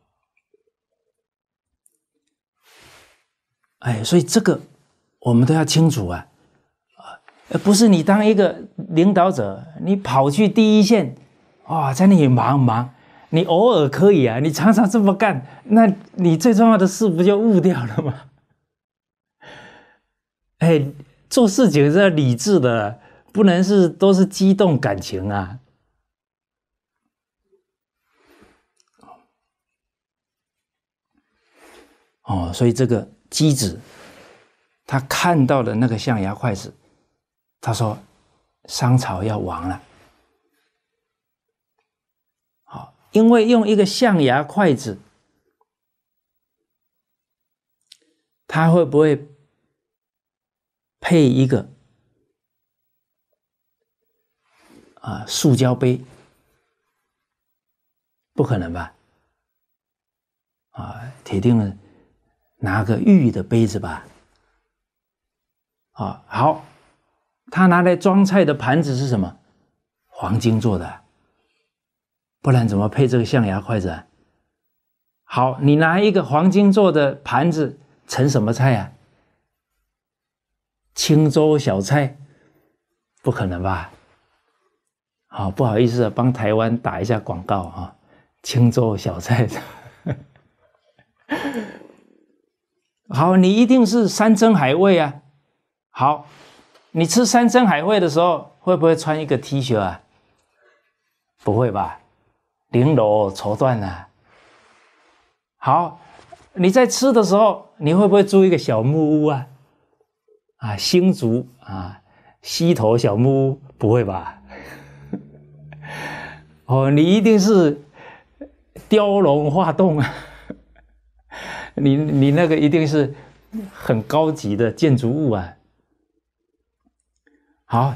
哎，所以这个我们都要清楚啊，啊，不是你当一个领导者，你跑去第一线，啊，在那里忙忙，你偶尔可以啊，你常常这么干，那你最重要的事不就误掉了吗？哎，做事情是要理智的，不能是都是激动感情啊！哦，所以这个机子，他看到了那个象牙筷子，他说商朝要亡了。好，因为用一个象牙筷子，他会不会？配一个啊，塑胶杯，不可能吧？啊，铁定拿个玉的杯子吧？啊，好，他拿来装菜的盘子是什么？黄金做的，不然怎么配这个象牙筷子？啊？好，你拿一个黄金做的盘子盛什么菜啊？清粥小菜，不可能吧？好，不好意思啊，帮台湾打一下广告啊！清粥小菜 好，你一定是山珍海味啊！好，你吃山珍海味的时候，会不会穿一个 T 恤啊？不会吧？绫罗绸缎啊！好，你在吃的时候，你会不会租一个小木屋啊？啊，星竹啊，溪头小木屋，不会吧？哦，你一定是雕龙画栋啊！你你那个一定是很高级的建筑物啊！好，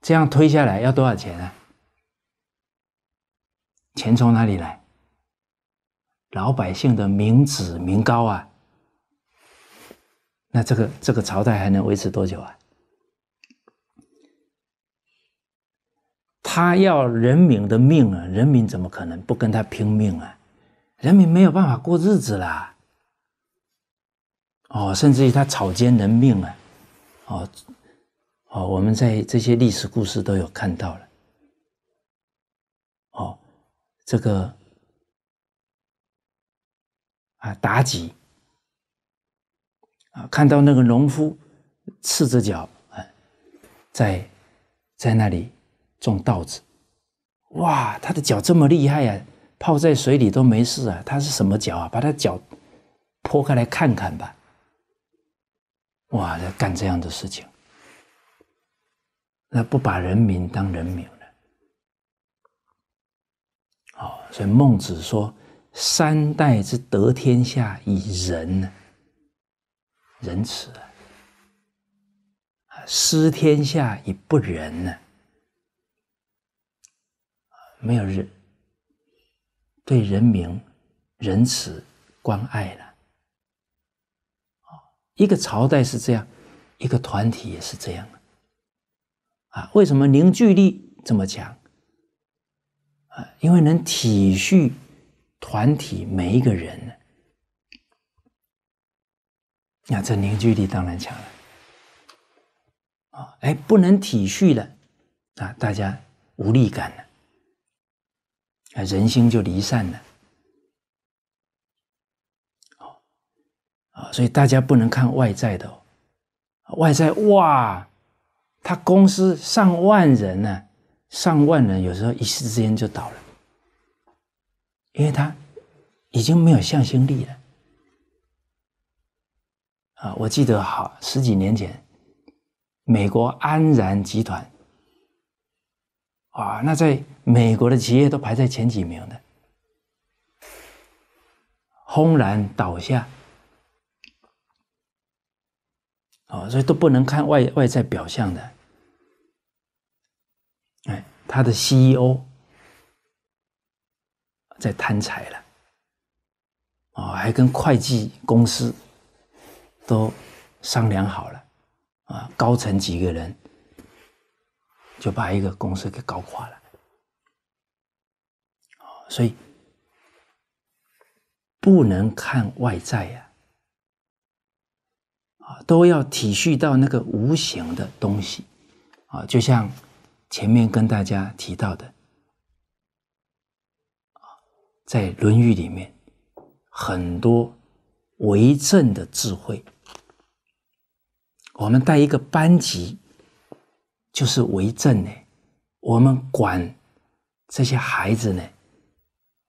这样推下来要多少钱啊？钱从哪里来？老百姓的民脂民膏啊！那这个这个朝代还能维持多久啊？他要人民的命啊，人民怎么可能不跟他拼命啊？人民没有办法过日子啦。哦，甚至于他草菅人命啊。哦哦，我们在这些历史故事都有看到了。哦，这个啊，妲己。看到那个农夫，赤着脚啊，在在那里种稻子，哇，他的脚这么厉害啊，泡在水里都没事啊，他是什么脚啊？把他脚剖开来看看吧。哇，干这样的事情，那不把人民当人民了。哦，所以孟子说：“三代之得天下以仁。”呢。”仁慈啊！啊，失天下以不仁呢？啊，没有人对人民仁慈关爱了。啊，一个朝代是这样，一个团体也是这样啊。啊，为什么凝聚力这么强？啊，因为能体恤团体每一个人呢。那这凝聚力当然强了，啊，哎，不能体恤了，啊，大家无力感了，啊，人心就离散了，哦，啊，所以大家不能看外在的哦，外在哇，他公司上万人呢，上万人有时候一时之间就倒了，因为他已经没有向心力了。啊，我记得好十几年前，美国安然集团，啊，那在美国的企业都排在前几名的，轰然倒下，哦，所以都不能看外外在表象的，哎，他的 CEO 在贪财了，哦，还跟会计公司。都商量好了，啊，高层几个人就把一个公司给搞垮了，啊，所以不能看外在呀，啊，都要体恤到那个无形的东西，啊，就像前面跟大家提到的，在《论语》里面很多为政的智慧。我们带一个班级，就是为政呢。我们管这些孩子呢。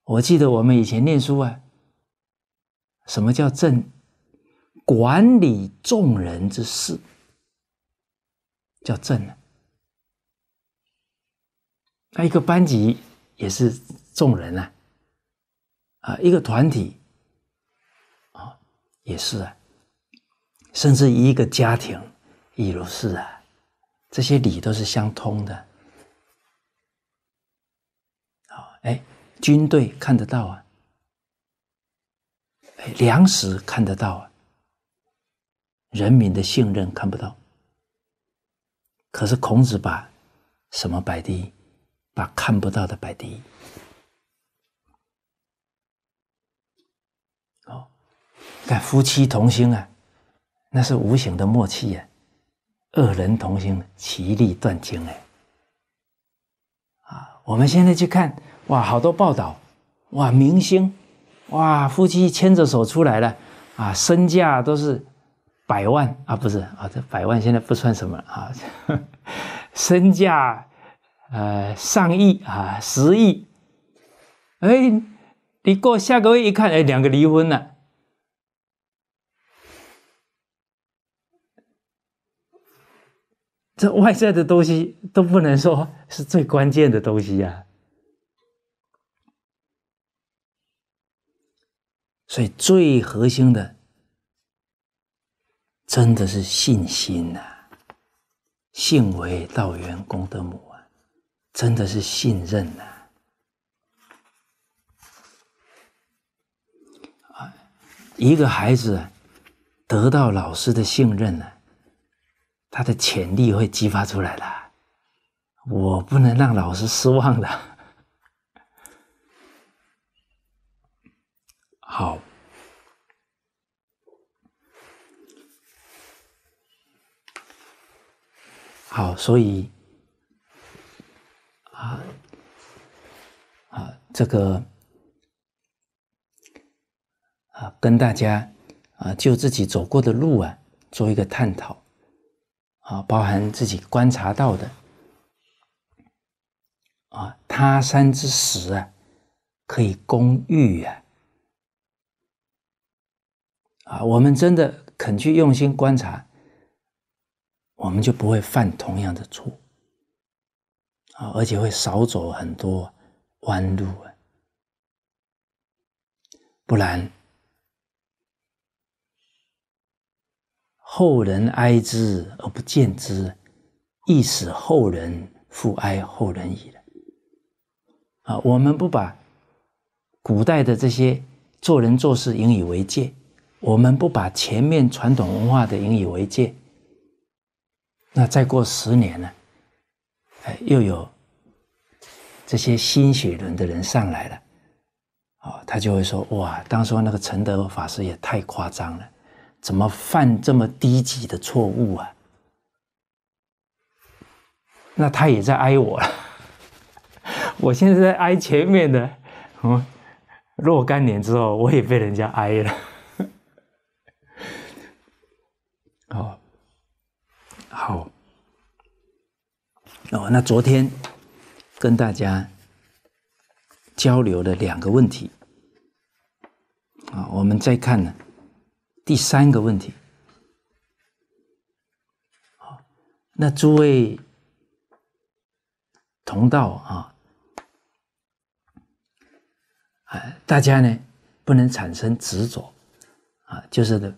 我记得我们以前念书啊，什么叫政？管理众人之事，叫政呢。那一个班级也是众人啊，啊，一个团体啊，也是啊。甚至一个家庭亦如是啊，这些理都是相通的。好，哎，军队看得到啊，哎，粮食看得到啊，人民的信任看不到。可是孔子把什么摆第一？把看不到的摆第一。哦，看夫妻同心啊。那是无形的默契呀，二人同心，其利断金哎，啊，我们现在去看，哇，好多报道，哇，明星，哇，夫妻牵着手出来了，啊，身价都是百万啊，不是啊，这百万现在不算什么啊，身价呃上亿啊，十亿，哎，你过下个月一看，哎，两个离婚了。这外在的东西都不能说是最关键的东西呀，所以最核心的真的是信心呐，信为道源功德母啊，真的是信任呐。啊，一个孩子得到老师的信任呢。他的潜力会激发出来的，我不能让老师失望的。好，好，所以啊啊，这个啊，跟大家啊，就自己走过的路啊，做一个探讨。啊，包含自己观察到的啊，他山之石啊，可以攻玉啊。啊，我们真的肯去用心观察，我们就不会犯同样的错啊，而且会少走很多弯路啊。不然。后人哀之而不见之，亦使后人复哀后人矣。啊，我们不把古代的这些做人做事引以为戒，我们不把前面传统文化的引以为戒，那再过十年呢？哎，又有这些新血轮的人上来了，哦，他就会说：哇，当初那个承德法师也太夸张了。怎么犯这么低级的错误啊？那他也在挨我，我现在在挨前面的，嗯，若干年之后，我也被人家挨了。好，好，哦，那昨天跟大家交流的两个问题，啊，我们再看呢。第三个问题，好，那诸位同道啊，哎，大家呢不能产生执着啊，就是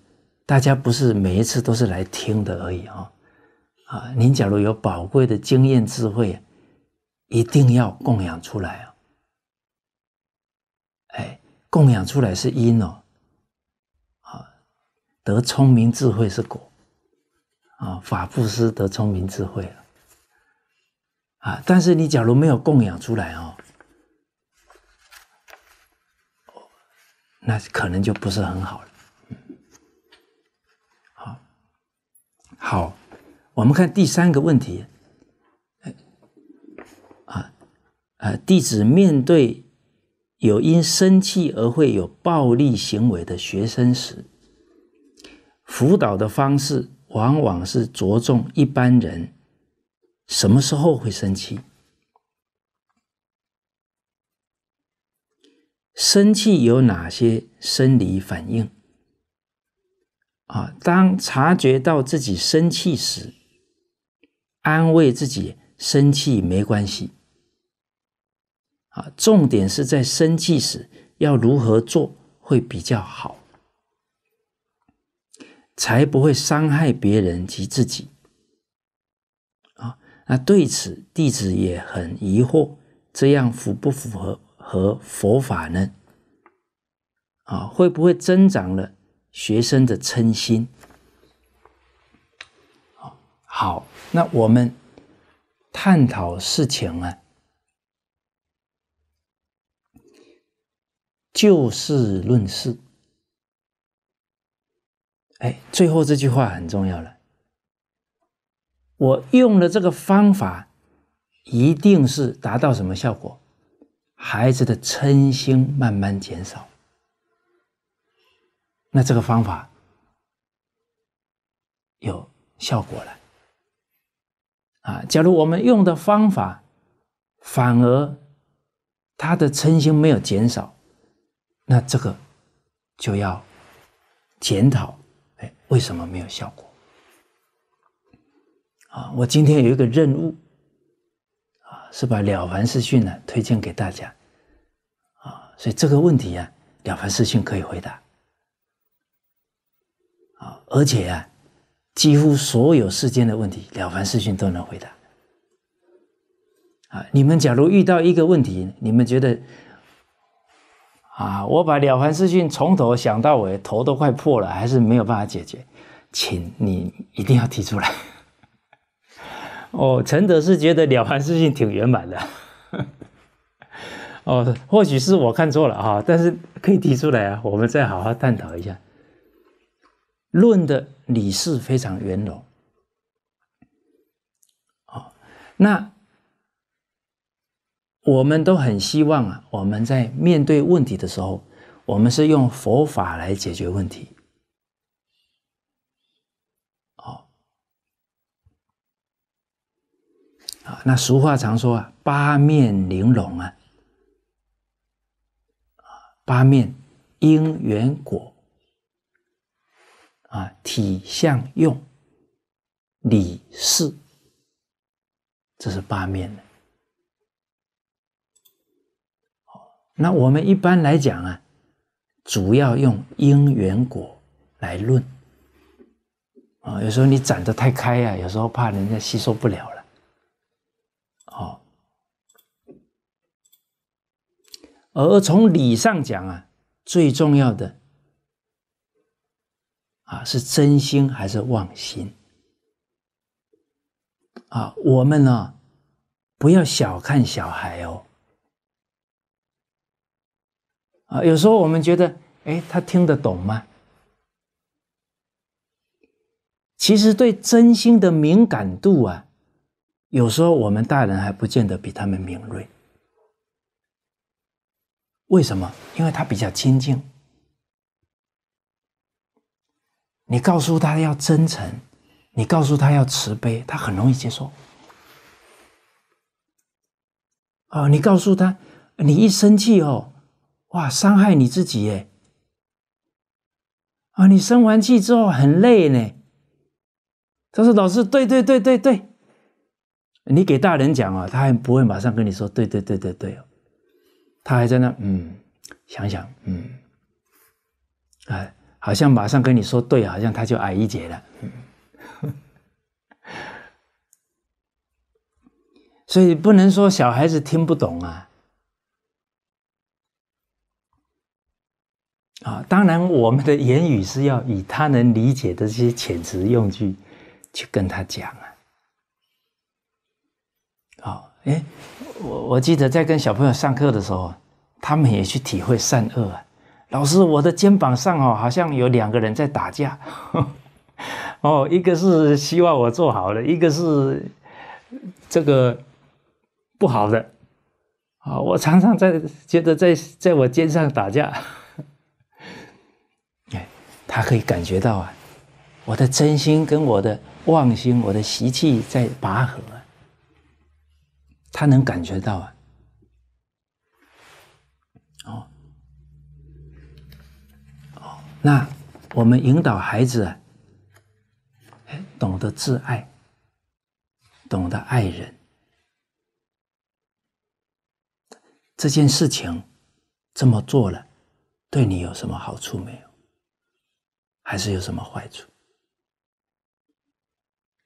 大家不是每一次都是来听的而已啊，啊，您假如有宝贵的经验智慧，一定要供养出来，哎，供养出来是因哦。得聪明智慧是果，啊，法布施得聪明智慧了，啊，但是你假如没有供养出来哦，那可能就不是很好了。好，好，我们看第三个问题，啊，呃，弟子面对有因生气而会有暴力行为的学生时。辅导的方式往往是着重一般人什么时候会生气，生气有哪些生理反应？啊，当察觉到自己生气时，安慰自己生气没关系。啊，重点是在生气时要如何做会比较好。才不会伤害别人及自己啊！那对此弟子也很疑惑，这样符不符合和佛法呢？啊，会不会增长了学生的嗔心？好好，那我们探讨事情啊，就事论事。哎，最后这句话很重要了。我用了这个方法，一定是达到什么效果？孩子的嗔心慢慢减少，那这个方法有效果了。啊，假如我们用的方法，反而他的嗔心没有减少，那这个就要检讨。为什么没有效果？啊，我今天有一个任务，啊，是把《了凡四训》呢推荐给大家，啊，所以这个问题呀，《了凡四训》可以回答，啊，而且呀，几乎所有世间的问题，《了凡四训》都能回答，啊，你们假如遇到一个问题，你们觉得。啊！我把《了凡四训》从头想到尾，头都快破了，还是没有办法解决，请你一定要提出来。哦，陈德是觉得《了凡四训》挺圆满的。哦，或许是我看错了哈，但是可以提出来啊，我们再好好探讨一下。论的理事非常圆融。好，那。我们都很希望啊，我们在面对问题的时候，我们是用佛法来解决问题。哦，啊，那俗话常说啊，八面玲珑啊，啊，八面因缘果，啊，体相用理事，这是八面的。那我们一般来讲啊，主要用因缘果来论啊。有时候你展得太开啊，有时候怕人家吸收不了了。哦，而从理上讲啊，最重要的啊是真心还是妄心啊？我们呢，不要小看小孩哦。啊，有时候我们觉得，哎，他听得懂吗？其实对真心的敏感度啊，有时候我们大人还不见得比他们敏锐。为什么？因为他比较亲近。你告诉他要真诚，你告诉他要慈悲，他很容易接受。哦，你告诉他，你一生气哦。哇，伤害你自己耶！啊，你生完气之后很累呢。他说：“老师，对对对对对，你给大人讲啊，他还不会马上跟你说对对对对对哦，他还在那嗯想想嗯，哎，好像马上跟你说对，好像他就矮一截了。所以不能说小孩子听不懂啊。”啊，当然，我们的言语是要以他能理解的这些遣词用句去跟他讲啊。好，哎，我我记得在跟小朋友上课的时候，他们也去体会善恶啊。老师，我的肩膀上哦，好像有两个人在打架。哦，一个是希望我做好的，一个是这个不好的。啊，我常常在觉得在在我肩上打架。他可以感觉到啊，我的真心跟我的妄心、我的习气在拔河，他能感觉到啊，哦哦，那我们引导孩子，啊，懂得自爱，懂得爱人，这件事情这么做了，对你有什么好处没有？还是有什么坏处？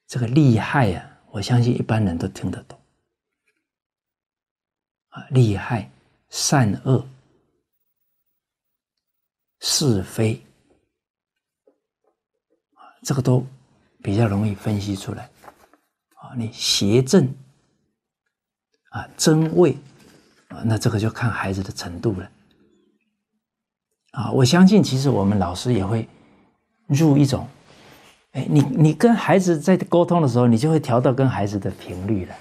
这个利害呀，我相信一般人都听得懂。啊，利害、善恶、是非，这个都比较容易分析出来。啊，你邪正，啊，真伪，啊，那这个就看孩子的程度了。啊，我相信，其实我们老师也会。入一种，哎，你你跟孩子在沟通的时候，你就会调到跟孩子的频率了。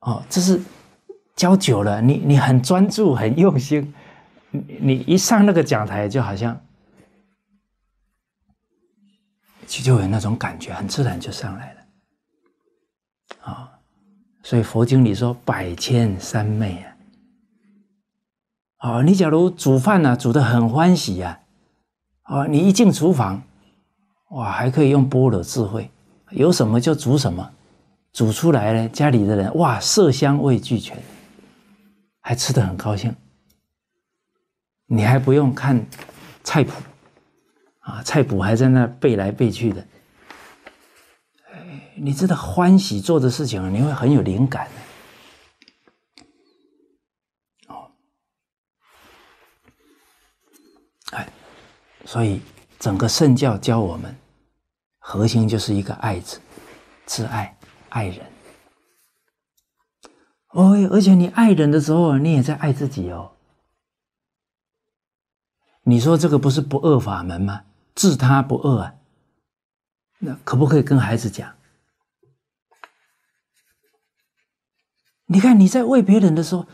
哦，这是教久了，你你很专注、很用心，你你一上那个讲台，就好像就就有那种感觉，很自然就上来了。啊，所以佛经里说百千三昧啊。哦，你假如煮饭呢，煮得很欢喜呀！哦，你一进厨房，哇，还可以用般若智慧，有什么就煮什么，煮出来呢，家里的人哇，色香味俱全，还吃得很高兴。你还不用看菜谱啊，菜谱还在那背来背去的。哎，你知道欢喜做的事情，你会很有灵感。所以，整个圣教教我们，核心就是一个“爱”字，自爱、爱人。哦，而且你爱人的时候，你也在爱自己哦。你说这个不是不恶法门吗？治他不恶啊？那可不可以跟孩子讲？你看你在为别人的时候，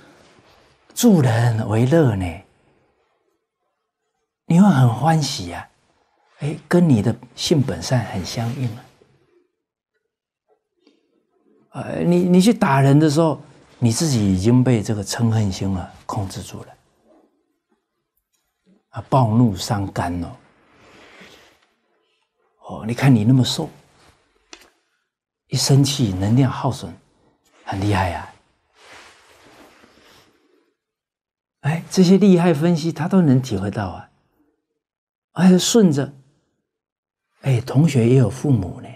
助人为乐呢？你会很欢喜呀，哎，跟你的性本善很相应啊！啊，你你去打人的时候，你自己已经被这个嗔恨心啊控制住了，啊，暴怒伤肝哦。哦，你看你那么瘦，一生气能量耗损很厉害呀。哎，这些厉害分析他都能体会到啊。还是顺着，哎，同学也有父母呢。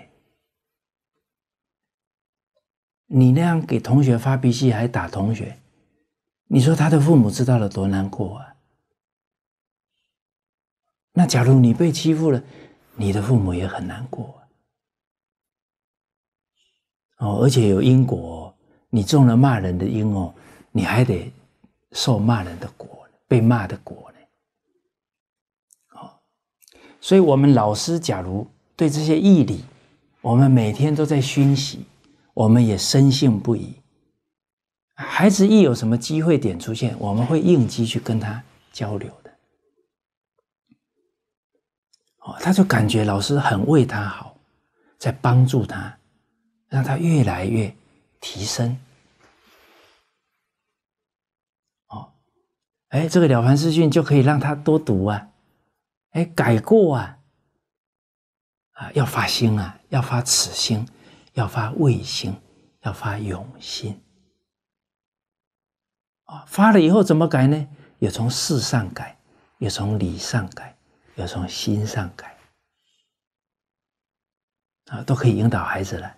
你那样给同学发脾气，还打同学，你说他的父母知道了多难过啊？那假如你被欺负了，你的父母也很难过。哦，而且有因果，你种了骂人的因哦，你还得受骂人的果，被骂的果。所以，我们老师假如对这些义理，我们每天都在熏习，我们也深信不疑。孩子一有什么机会点出现，我们会应激去跟他交流的。哦，他就感觉老师很为他好，在帮助他，让他越来越提升。哦，哎，这个《了凡四训》就可以让他多读啊。哎，改过啊！啊，要发心啊，要发慈心，要发畏心，要发勇心。啊，发了以后怎么改呢？也从事上改，也从理上改，也从心上改。啊，都可以引导孩子了。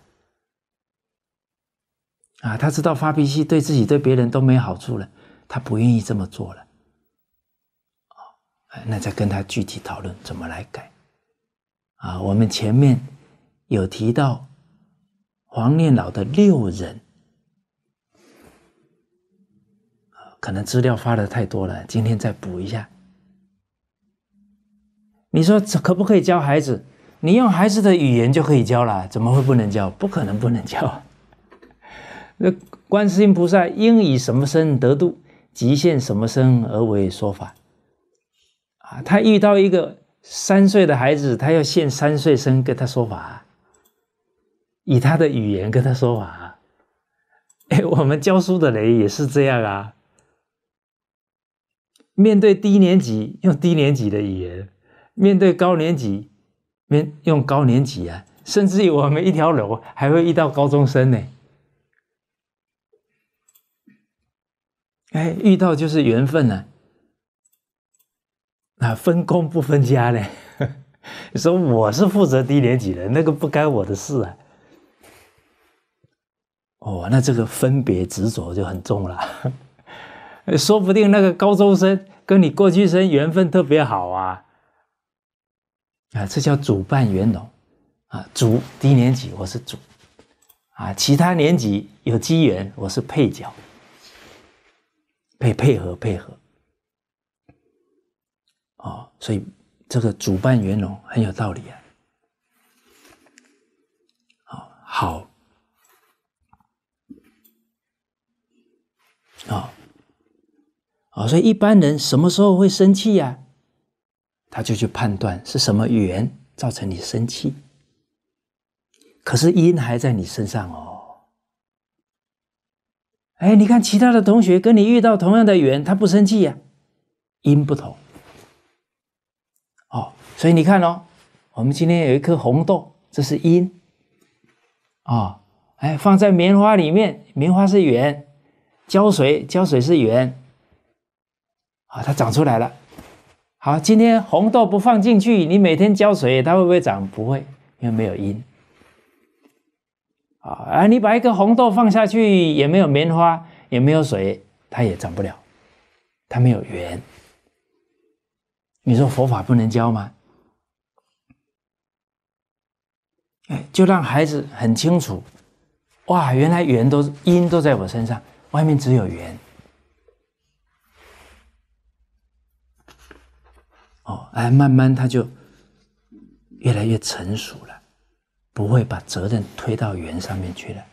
啊，他知道发脾气对自己对别人都没好处了，他不愿意这么做了。那再跟他具体讨论怎么来改啊？我们前面有提到黄念老的六人，可能资料发的太多了，今天再补一下。你说可不可以教孩子？你用孩子的语言就可以教了，怎么会不能教？不可能不能教。那观世音菩萨应以什么身得度，即现什么身而为说法？啊，他遇到一个三岁的孩子，他要现三岁生跟他说法，以他的语言跟他说法。哎，我们教书的人也是这样啊，面对低年级用低年级的语言，面对高年级面用高年级啊，甚至于我们一条楼还会遇到高中生呢。哎，遇到就是缘分啊。那分工不分家嘞？你说我是负责低年级的，那个不该我的事啊。哦，那这个分别执着就很重了。说不定那个高中生跟你过去生缘分特别好啊。啊，这叫主办缘农啊，主低年级我是主啊，其他年级有机缘我是配角，配配合配合。所以这个主办元龙很有道理啊！好，好，好，好，所以一般人什么时候会生气呀？他就去判断是什么缘造成你生气，可是因还在你身上哦。哎，你看其他的同学跟你遇到同样的缘，他不生气呀，因不同。所以你看哦，我们今天有一颗红豆，这是因啊，哎，放在棉花里面，棉花是圆，浇水，浇水是圆。啊，它长出来了。好，今天红豆不放进去，你每天浇水，它会不会长？不会，因为没有因。啊，哎，你把一个红豆放下去，也没有棉花，也没有水，它也长不了，它没有缘。你说佛法不能教吗？就让孩子很清楚，哇，原来缘都因都在我身上，外面只有缘。哦，哎，慢慢他就越来越成熟了，不会把责任推到缘上面去了。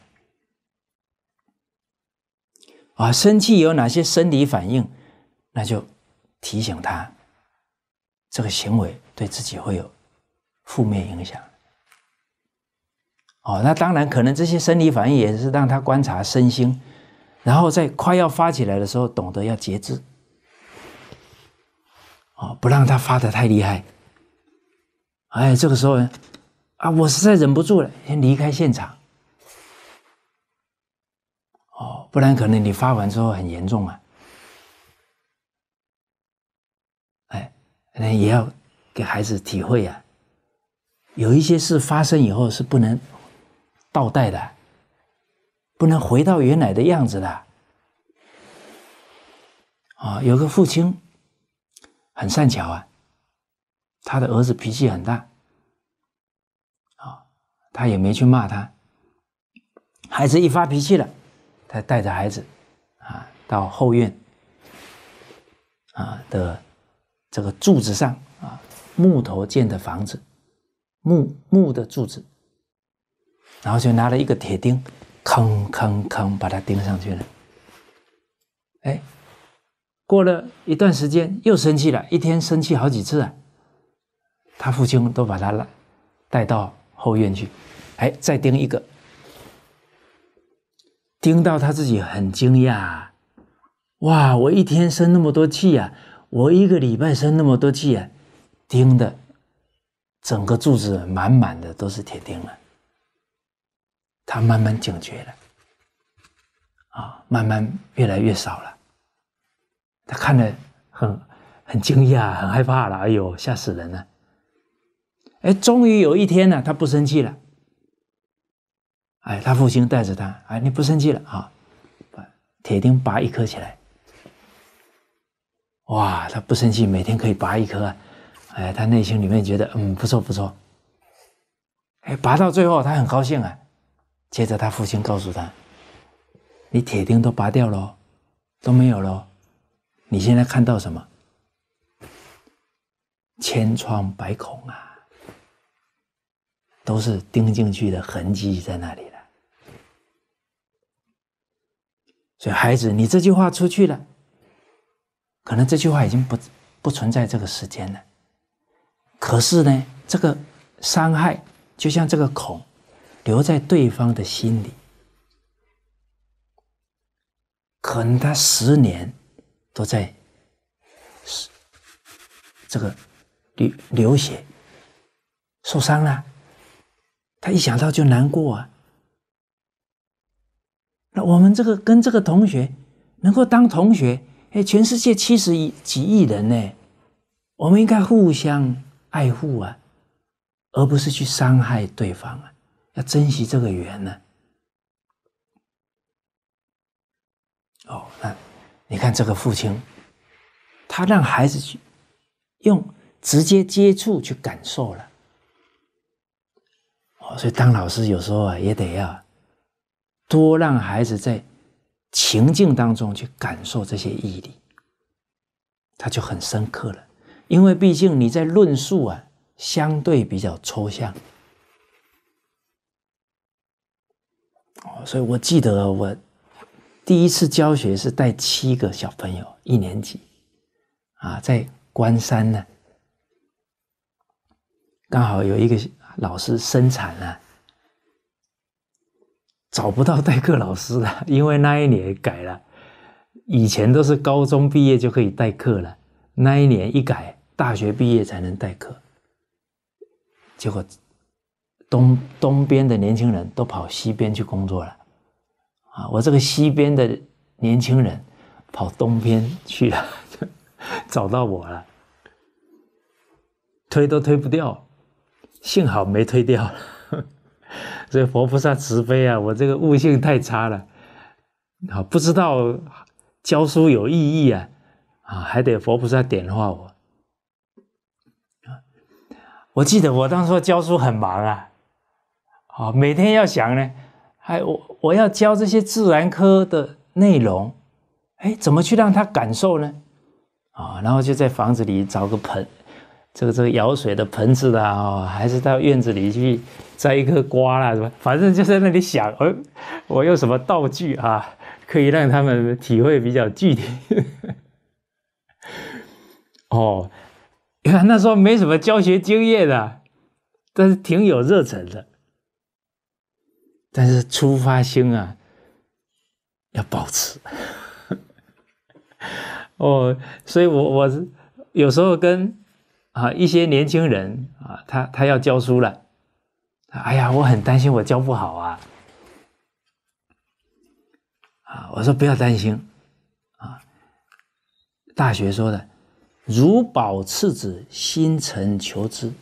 啊，生气有哪些生理反应？那就提醒他，这个行为对自己会有负面影响。哦，那当然，可能这些生理反应也是让他观察身心，然后在快要发起来的时候，懂得要节制，哦，不让他发的太厉害。哎，这个时候呢，啊，我实在忍不住了，先离开现场。哦，不然可能你发完之后很严重啊。哎，那也要给孩子体会啊，有一些事发生以后是不能。倒带的，不能回到原来的样子的。啊，有个父亲很善巧啊，他的儿子脾气很大，啊，他也没去骂他。孩子一发脾气了，他带着孩子啊，到后院啊的这个柱子上啊，木头建的房子，木木的柱子。然后就拿了一个铁钉，吭吭吭，把它钉上去了。哎，过了一段时间又生气了，一天生气好几次啊。他父亲都把他带带到后院去，哎，再钉一个，钉到他自己很惊讶，哇！我一天生那么多气呀，我一个礼拜生那么多气啊，钉的整个柱子满满的都是铁钉了。他慢慢警觉了，啊，慢慢越来越少了。他看得很很惊讶，很害怕了，哎呦，吓死人了！哎，终于有一天呢，他不生气了。哎，他父亲带着他，哎，你不生气了啊？把铁钉拔一颗起来。哇，他不生气，每天可以拔一颗啊。哎，他内心里面觉得，嗯，不错不错。哎，拔到最后，他很高兴啊。接着他父亲告诉他：“你铁钉都拔掉了，都没有了，你现在看到什么？千疮百孔啊，都是钉进去的痕迹在那里了。所以孩子，你这句话出去了，可能这句话已经不不存在这个时间了。可是呢，这个伤害就像这个孔。”留在对方的心里，可能他十年都在，是这个流流血受伤了，他一想到就难过啊。那我们这个跟这个同学能够当同学，哎，全世界七十亿几亿人呢，我们应该互相爱护啊，而不是去伤害对方啊。要珍惜这个缘呢。哦，那你看这个父亲，他让孩子去用直接接触去感受了。哦，所以当老师有时候啊，也得要多让孩子在情境当中去感受这些义力，他就很深刻了。因为毕竟你在论述啊，相对比较抽象。哦，所以我记得我第一次教学是带七个小朋友，一年级啊，在关山呢，刚好有一个老师生产了，找不到代课老师了，因为那一年改了，以前都是高中毕业就可以代课了，那一年一改，大学毕业才能代课，结果。东东边的年轻人都跑西边去工作了，啊，我这个西边的年轻人跑东边去了，找到我了，推都推不掉，幸好没推掉，所以佛菩萨慈悲啊，我这个悟性太差了，啊，不知道教书有意义啊，啊，还得佛菩萨点化我，啊，我记得我当初教书很忙啊。啊，每天要想呢，还我我要教这些自然科的内容，哎，怎么去让他感受呢？啊，然后就在房子里找个盆，这个这个舀水的盆子啦，哦，还是到院子里去摘一个瓜啦，什么，反正就在那里想，我我用什么道具啊，可以让他们体会比较具体。哦，那时候没什么教学经验的，但是挺有热忱的。但是出发心啊，要保持 哦，所以我我是有时候跟啊一些年轻人啊，他他要教书了，哎呀，我很担心我教不好啊，啊，我说不要担心啊，大学说的，如保赤子，心诚求之，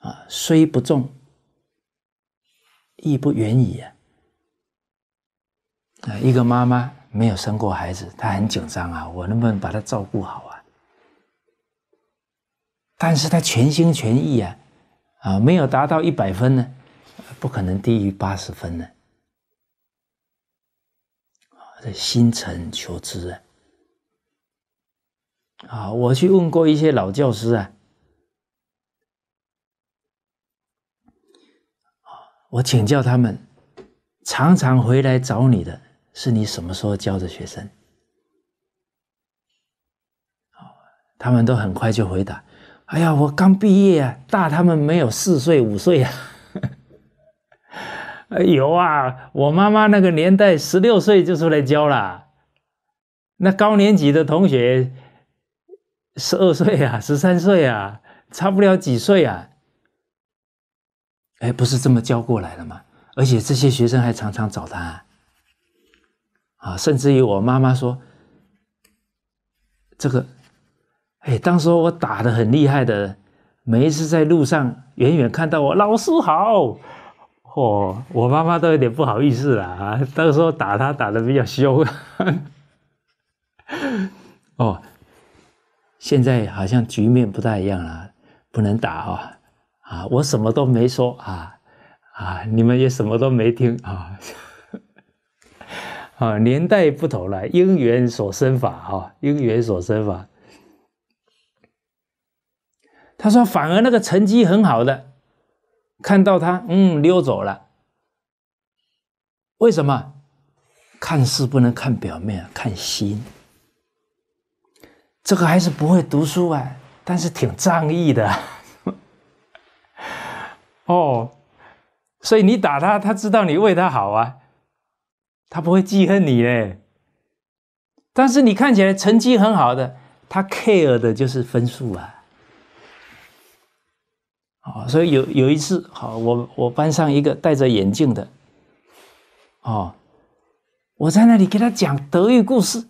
啊，虽不重。意不远矣啊！一个妈妈没有生过孩子，她很紧张啊，我能不能把她照顾好啊？但是她全心全意啊，啊，没有达到一百分呢，不可能低于八十分呢。啊，这心诚求知啊！啊，我去问过一些老教师啊。我请教他们，常常回来找你的是你什么时候教的学生？好，他们都很快就回答：“哎呀，我刚毕业啊，大他们没有四岁五岁啊。”哎有啊，我妈妈那个年代十六岁就出来教了，那高年级的同学十二岁啊，十三岁啊，差不了几岁啊。哎，不是这么教过来的吗？而且这些学生还常常找他，啊，甚至于我妈妈说，这个，哎，当时我打的很厉害的，每一次在路上远远看到我老师好，哦，我妈妈都有点不好意思了啊。当时候打他打的比较凶，哦，现在好像局面不太一样了，不能打哦。啊，我什么都没说啊，啊，你们也什么都没听啊，啊，年代不同了，因缘所生法啊，因缘所生法。他说，反而那个成绩很好的，看到他，嗯，溜走了。为什么？看事不能看表面，看心。这个还是不会读书啊，但是挺仗义的。哦，所以你打他，他知道你为他好啊，他不会记恨你嘞。但是你看起来成绩很好的，他 care 的就是分数啊。哦，所以有有一次，好，我我班上一个戴着眼镜的，哦，我在那里给他讲德育故事，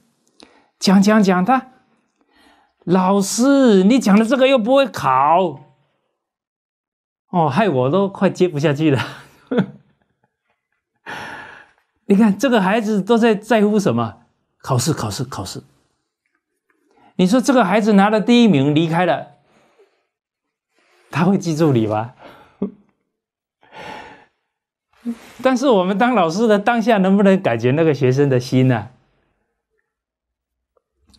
讲讲讲，他，老师，你讲的这个又不会考。哦，害我都快接不下去了。你看这个孩子都在在乎什么？考试，考试，考试。你说这个孩子拿了第一名离开了，他会记住你吗？但是我们当老师的当下能不能感觉那个学生的心呢？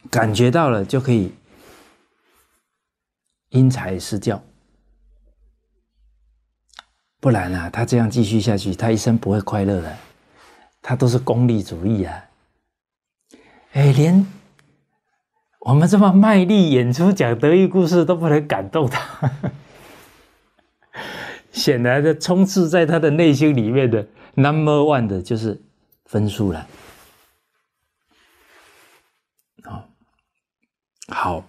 感觉到了就可以因材施教。不然啊，他这样继续下去，他一生不会快乐的。他都是功利主义啊！哎，连我们这么卖力演出讲德育故事都不能感动他，显然的充斥在他的内心里面的 number one 的就是分数了。好，好。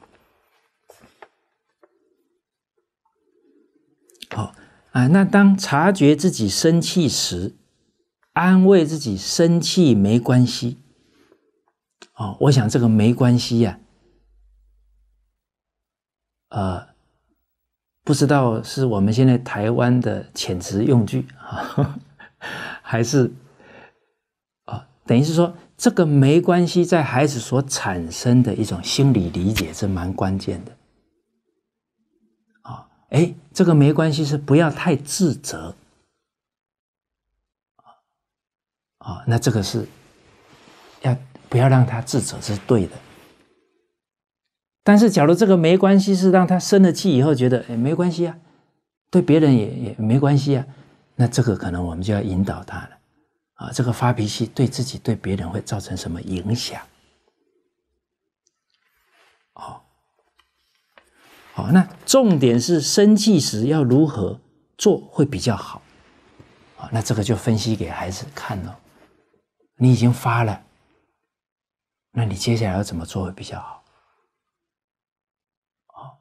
啊，那当察觉自己生气时，安慰自己生气没关系。哦，我想这个没关系呀，呃，不知道是我们现在台湾的遣词用句啊，还是啊，等于是说这个没关系，在孩子所产生的一种心理理解是蛮关键的。哎，这个没关系，是不要太自责。啊那这个是，要不要让他自责是对的。但是，假如这个没关系是让他生了气以后觉得哎没关系啊，对别人也也没关系啊，那这个可能我们就要引导他了。啊，这个发脾气对自己对别人会造成什么影响？好，那重点是生气时要如何做会比较好？好，那这个就分析给孩子看了。你已经发了，那你接下来要怎么做会比较好？哦，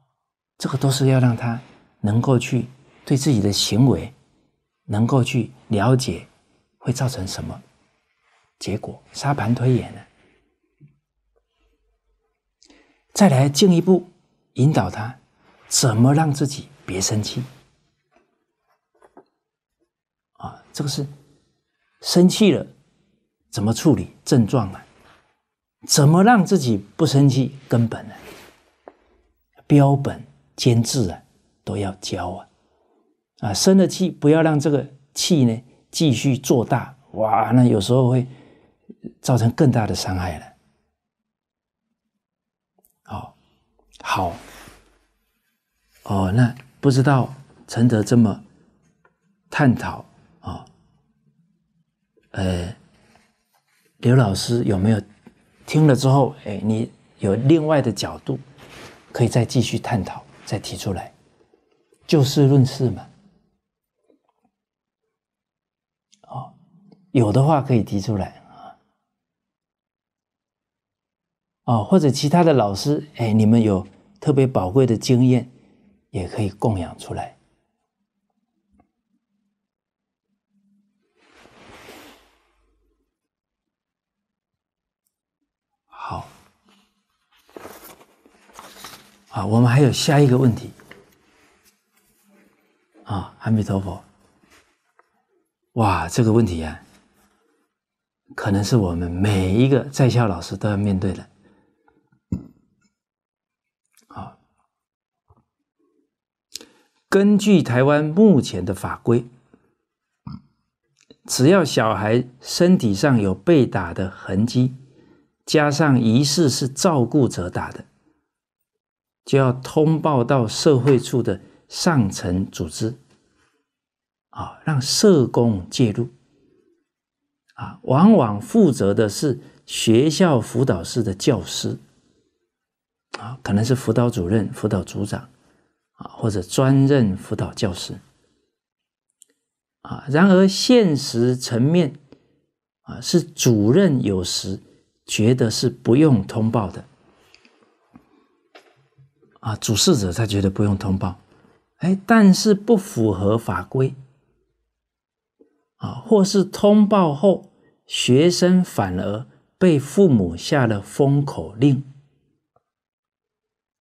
这个都是要让他能够去对自己的行为能够去了解会造成什么结果，沙盘推演呢？再来进一步引导他。怎么让自己别生气？啊，这个是生气了怎么处理症状啊？怎么让自己不生气？根本啊，标本兼治啊，都要教啊！啊，生了气不要让这个气呢继续做大，哇，那有时候会造成更大的伤害了。好，好。哦，那不知道陈德这么探讨啊，呃，刘老师有没有听了之后，哎，你有另外的角度可以再继续探讨，再提出来，就事论事嘛。哦，有的话可以提出来啊，哦，或者其他的老师，哎，你们有特别宝贵的经验。也可以供养出来。好，啊，我们还有下一个问题啊，阿弥陀佛！哇，这个问题呀，可能是我们每一个在校老师都要面对的。根据台湾目前的法规，只要小孩身体上有被打的痕迹，加上疑似是照顾者打的，就要通报到社会处的上层组织，啊，让社工介入，啊，往往负责的是学校辅导室的教师，啊，可能是辅导主任、辅导组长。啊，或者专任辅导教师，啊，然而现实层面，啊，是主任有时觉得是不用通报的，啊，主事者他觉得不用通报，哎，但是不符合法规，啊，或是通报后，学生反而被父母下了封口令，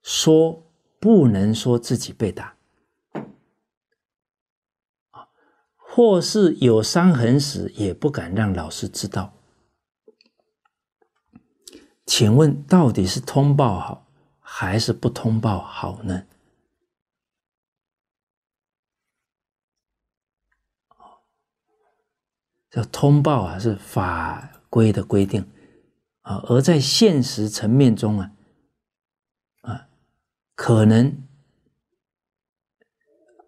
说。不能说自己被打，或是有伤痕时也不敢让老师知道。请问，到底是通报好，还是不通报好呢？这通报啊，是法规的规定，啊，而在现实层面中啊。可能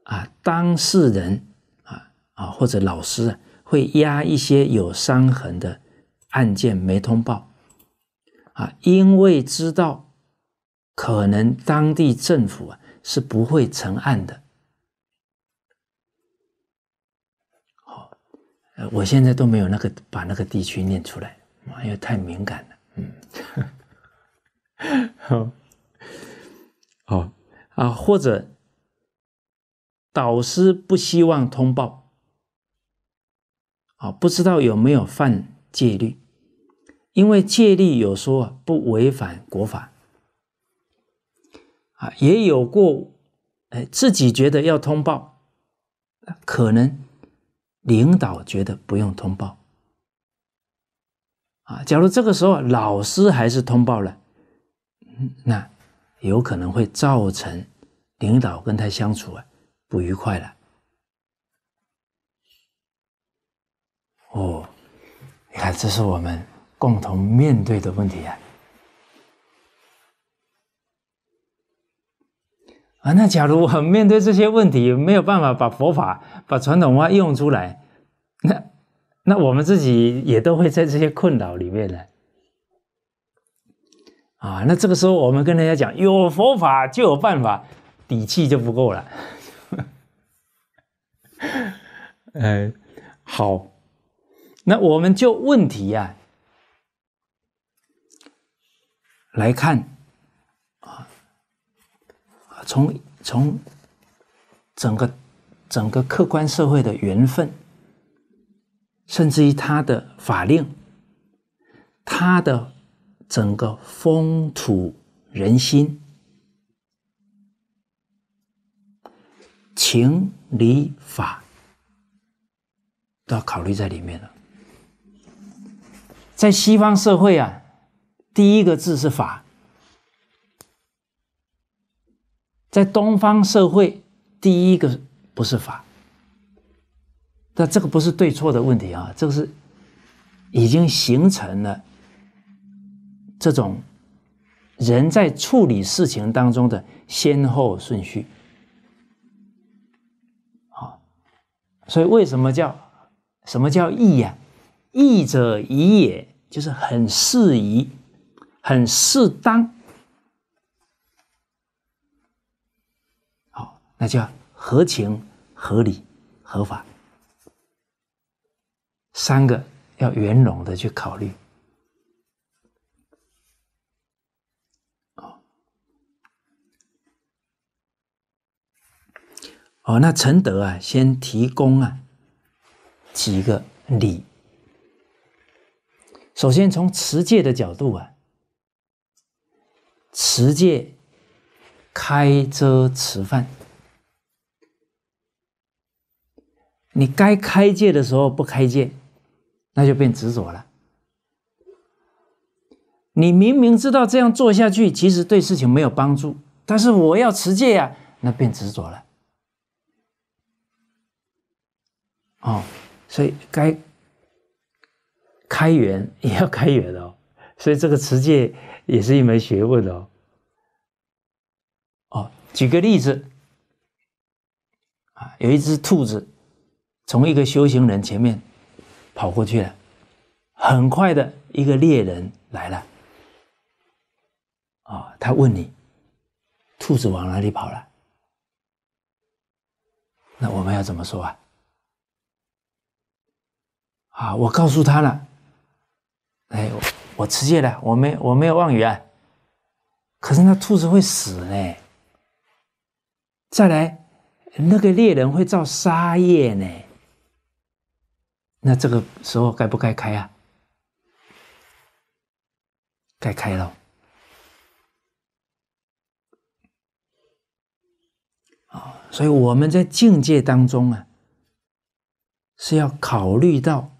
啊，当事人啊啊，或者老师会压一些有伤痕的案件没通报啊，因为知道可能当地政府啊是不会成案的。好，我现在都没有那个把那个地区念出来，因为太敏感了，嗯，好。好啊，或者导师不希望通报啊，不知道有没有犯戒律，因为戒律有说不违反国法啊，也有过哎，自己觉得要通报，可能领导觉得不用通报啊。假如这个时候老师还是通报了，那。有可能会造成领导跟他相处啊不愉快了。哦，你看，这是我们共同面对的问题啊。啊，那假如我们面对这些问题没有办法把佛法、把传统文化用出来，那那我们自己也都会在这些困扰里面呢。啊，那这个时候我们跟人家讲有佛法就有办法，底气就不够了。嗯，好，那我们就问题呀来看啊，从从整个整个客观社会的缘分，甚至于他的法令，他的。整个风土人心、情理法都要考虑在里面了。在西方社会啊，第一个字是法；在东方社会，第一个不是法。但这个不是对错的问题啊，这个是已经形成了。这种人在处理事情当中的先后顺序，好，所以为什么叫什么叫易呀？易者宜也，就是很适宜、很适当。好，那叫合情、合理、合法，三个要圆融的去考虑。哦，那陈德啊，先提供啊几个理。首先从持戒的角度啊，持戒开遮持饭。你该开戒的时候不开戒，那就变执着了。你明明知道这样做下去其实对事情没有帮助，但是我要持戒呀，那变执着了。哦，所以该开源也要开源哦，所以这个持戒也是一门学问哦。哦，举个例子，啊，有一只兔子从一个修行人前面跑过去了，很快的一个猎人来了，啊，他问你，兔子往哪里跑了？那我们要怎么说啊？啊，我告诉他了，哎，我吃戒了，我没，我没有妄语啊。可是那兔子会死呢，再来那个猎人会造杀业呢，那这个时候该不该开啊？该开了。啊，所以我们在境界当中啊，是要考虑到。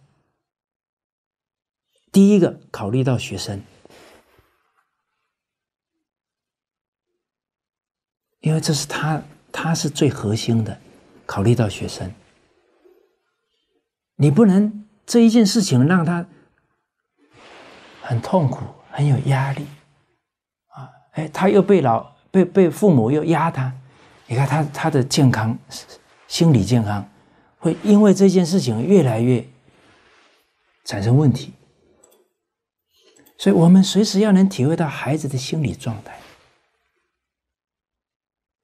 第一个考虑到学生，因为这是他他是最核心的，考虑到学生，你不能这一件事情让他很痛苦、很有压力，啊，哎，他又被老被被父母又压他，你看他他的健康心理健康会因为这件事情越来越产生问题。所以，我们随时要能体会到孩子的心理状态。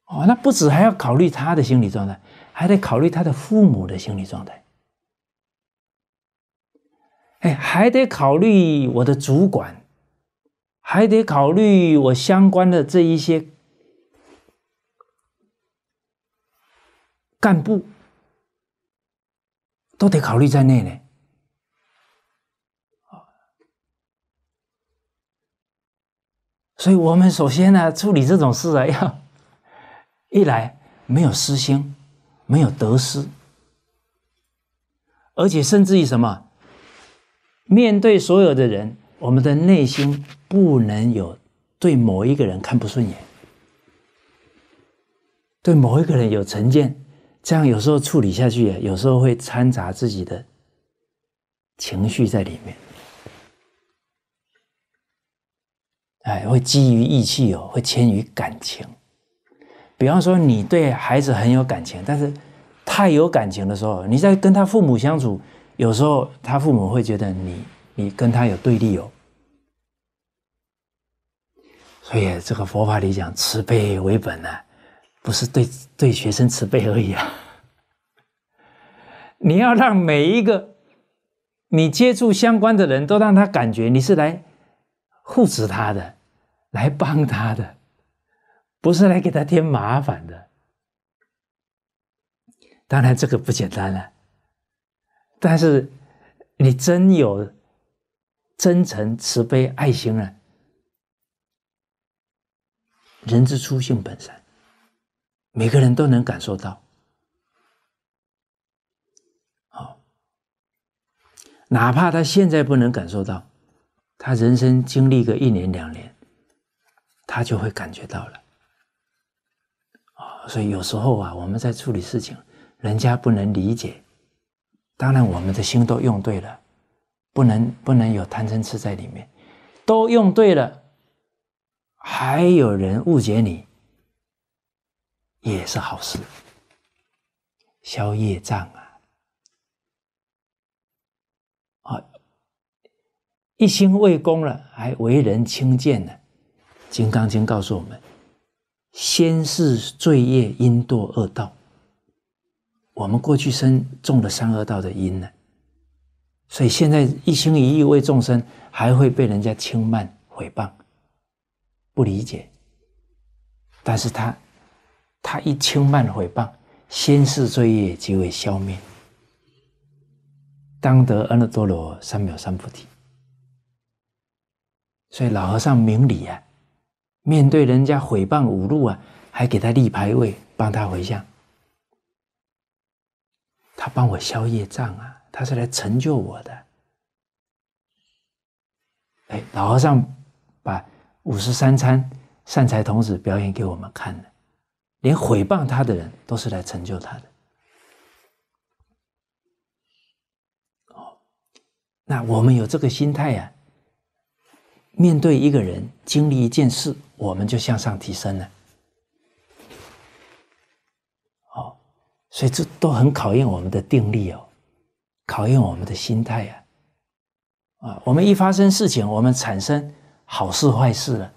哦，那不止还要考虑他的心理状态，还得考虑他的父母的心理状态。哎，还得考虑我的主管，还得考虑我相关的这一些干部，都得考虑在内呢。所以我们首先呢，处理这种事啊，要 一来没有私心，没有得失，而且甚至于什么，面对所有的人，我们的内心不能有对某一个人看不顺眼，对某一个人有成见，这样有时候处理下去，有时候会掺杂自己的情绪在里面。哎，会基于义气哦，会迁于感情。比方说，你对孩子很有感情，但是太有感情的时候，你在跟他父母相处，有时候他父母会觉得你你跟他有对立哦。所以，这个佛法里讲慈悲为本呢，不是对对学生慈悲而已啊。你要让每一个你接触相关的人都让他感觉你是来护持他的。来帮他的，不是来给他添麻烦的。当然，这个不简单了。但是，你真有真诚、慈悲、爱心了，人之初性本善，每个人都能感受到。好，哪怕他现在不能感受到，他人生经历个一年两年。他就会感觉到了，啊，所以有时候啊，我们在处理事情，人家不能理解，当然我们的心都用对了，不能不能有贪嗔痴在里面，都用对了，还有人误解你，也是好事，消业障啊，啊，一心为公了，还为人轻贱呢。《金刚经》告诉我们：先是罪业因堕恶道，我们过去生种了三恶道的因呢，所以现在一心一意为众生，还会被人家轻慢毁谤，不理解。但是他，他一轻慢毁谤，先是罪业即为消灭，当得阿耨多罗三藐三菩提。所以老和尚明理啊。面对人家毁谤侮辱啊，还给他立牌位，帮他回向。他帮我消业障啊，他是来成就我的。哎，老和尚把五十三餐、善财童子表演给我们看的，连毁谤他的人都是来成就他的。哦，那我们有这个心态呀。面对一个人，经历一件事，我们就向上提升了。哦，所以这都很考验我们的定力哦，考验我们的心态呀。啊，我们一发生事情，我们产生好事坏事了，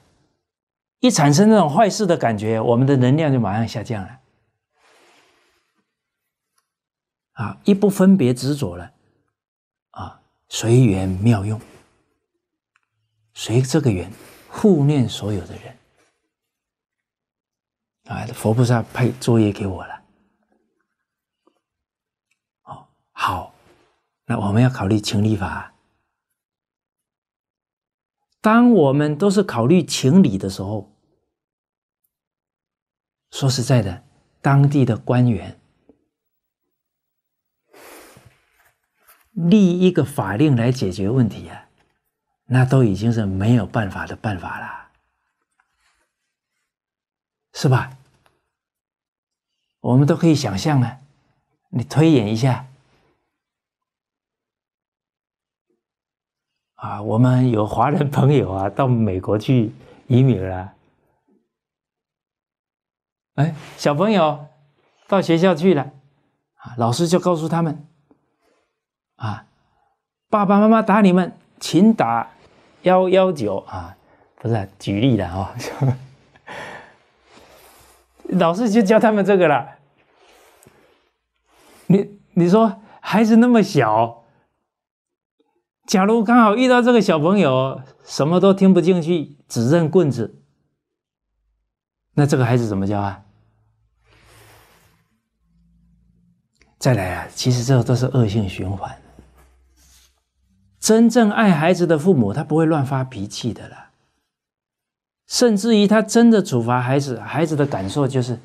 一产生那种坏事的感觉，我们的能量就马上下降了。啊，一不分别执着了，啊，随缘妙用。随这个缘，护念所有的人，啊，佛菩萨派作业给我了。哦，好，那我们要考虑情理法。当我们都是考虑情理的时候，说实在的，当地的官员立一个法令来解决问题呀。那都已经是没有办法的办法了，是吧？我们都可以想象啊，你推演一下啊，我们有华人朋友啊到美国去移民了，哎，小朋友到学校去了，啊，老师就告诉他们啊，爸爸妈妈打你们，请打。幺幺九啊，不是举例了哈，老师就教他们这个了。你你说孩子那么小，假如刚好遇到这个小朋友什么都听不进去，只认棍子，那这个孩子怎么教啊？再来啊，其实这个都是恶性循环。真正爱孩子的父母，他不会乱发脾气的啦。甚至于他真的处罚孩子，孩子的感受就是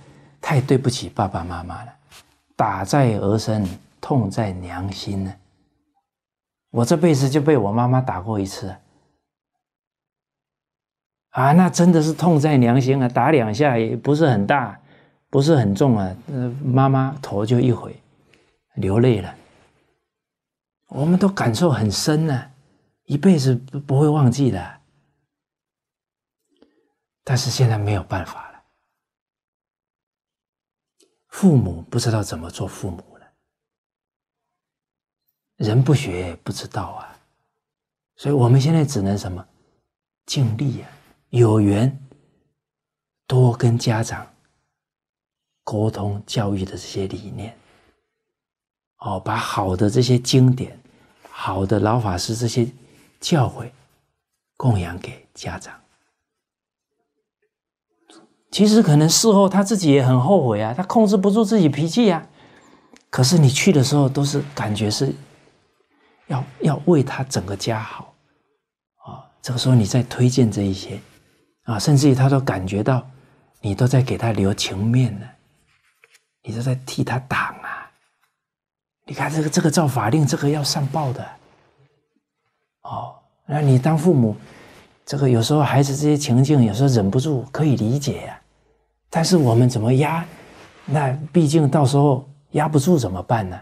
太对不起爸爸妈妈了。打在儿身，痛在娘心呢。我这辈子就被我妈妈打过一次啊，那真的是痛在娘心啊！打两下也不是很大，不是很重啊，妈妈头就一回，流泪了。我们都感受很深呢，一辈子不不会忘记的。但是现在没有办法了，父母不知道怎么做父母了，人不学不知道啊，所以我们现在只能什么，尽力啊，有缘多跟家长沟通教育的这些理念，哦，把好的这些经典。好的老法师这些教诲供养给家长，其实可能事后他自己也很后悔啊，他控制不住自己脾气啊。可是你去的时候都是感觉是要要为他整个家好啊，这个时候你在推荐这一些啊，甚至于他都感觉到你都在给他留情面呢，你都在替他挡。你看这个这个造法令，这个要上报的，哦，那你当父母，这个有时候孩子这些情境，有时候忍不住可以理解呀。但是我们怎么压？那毕竟到时候压不住怎么办呢？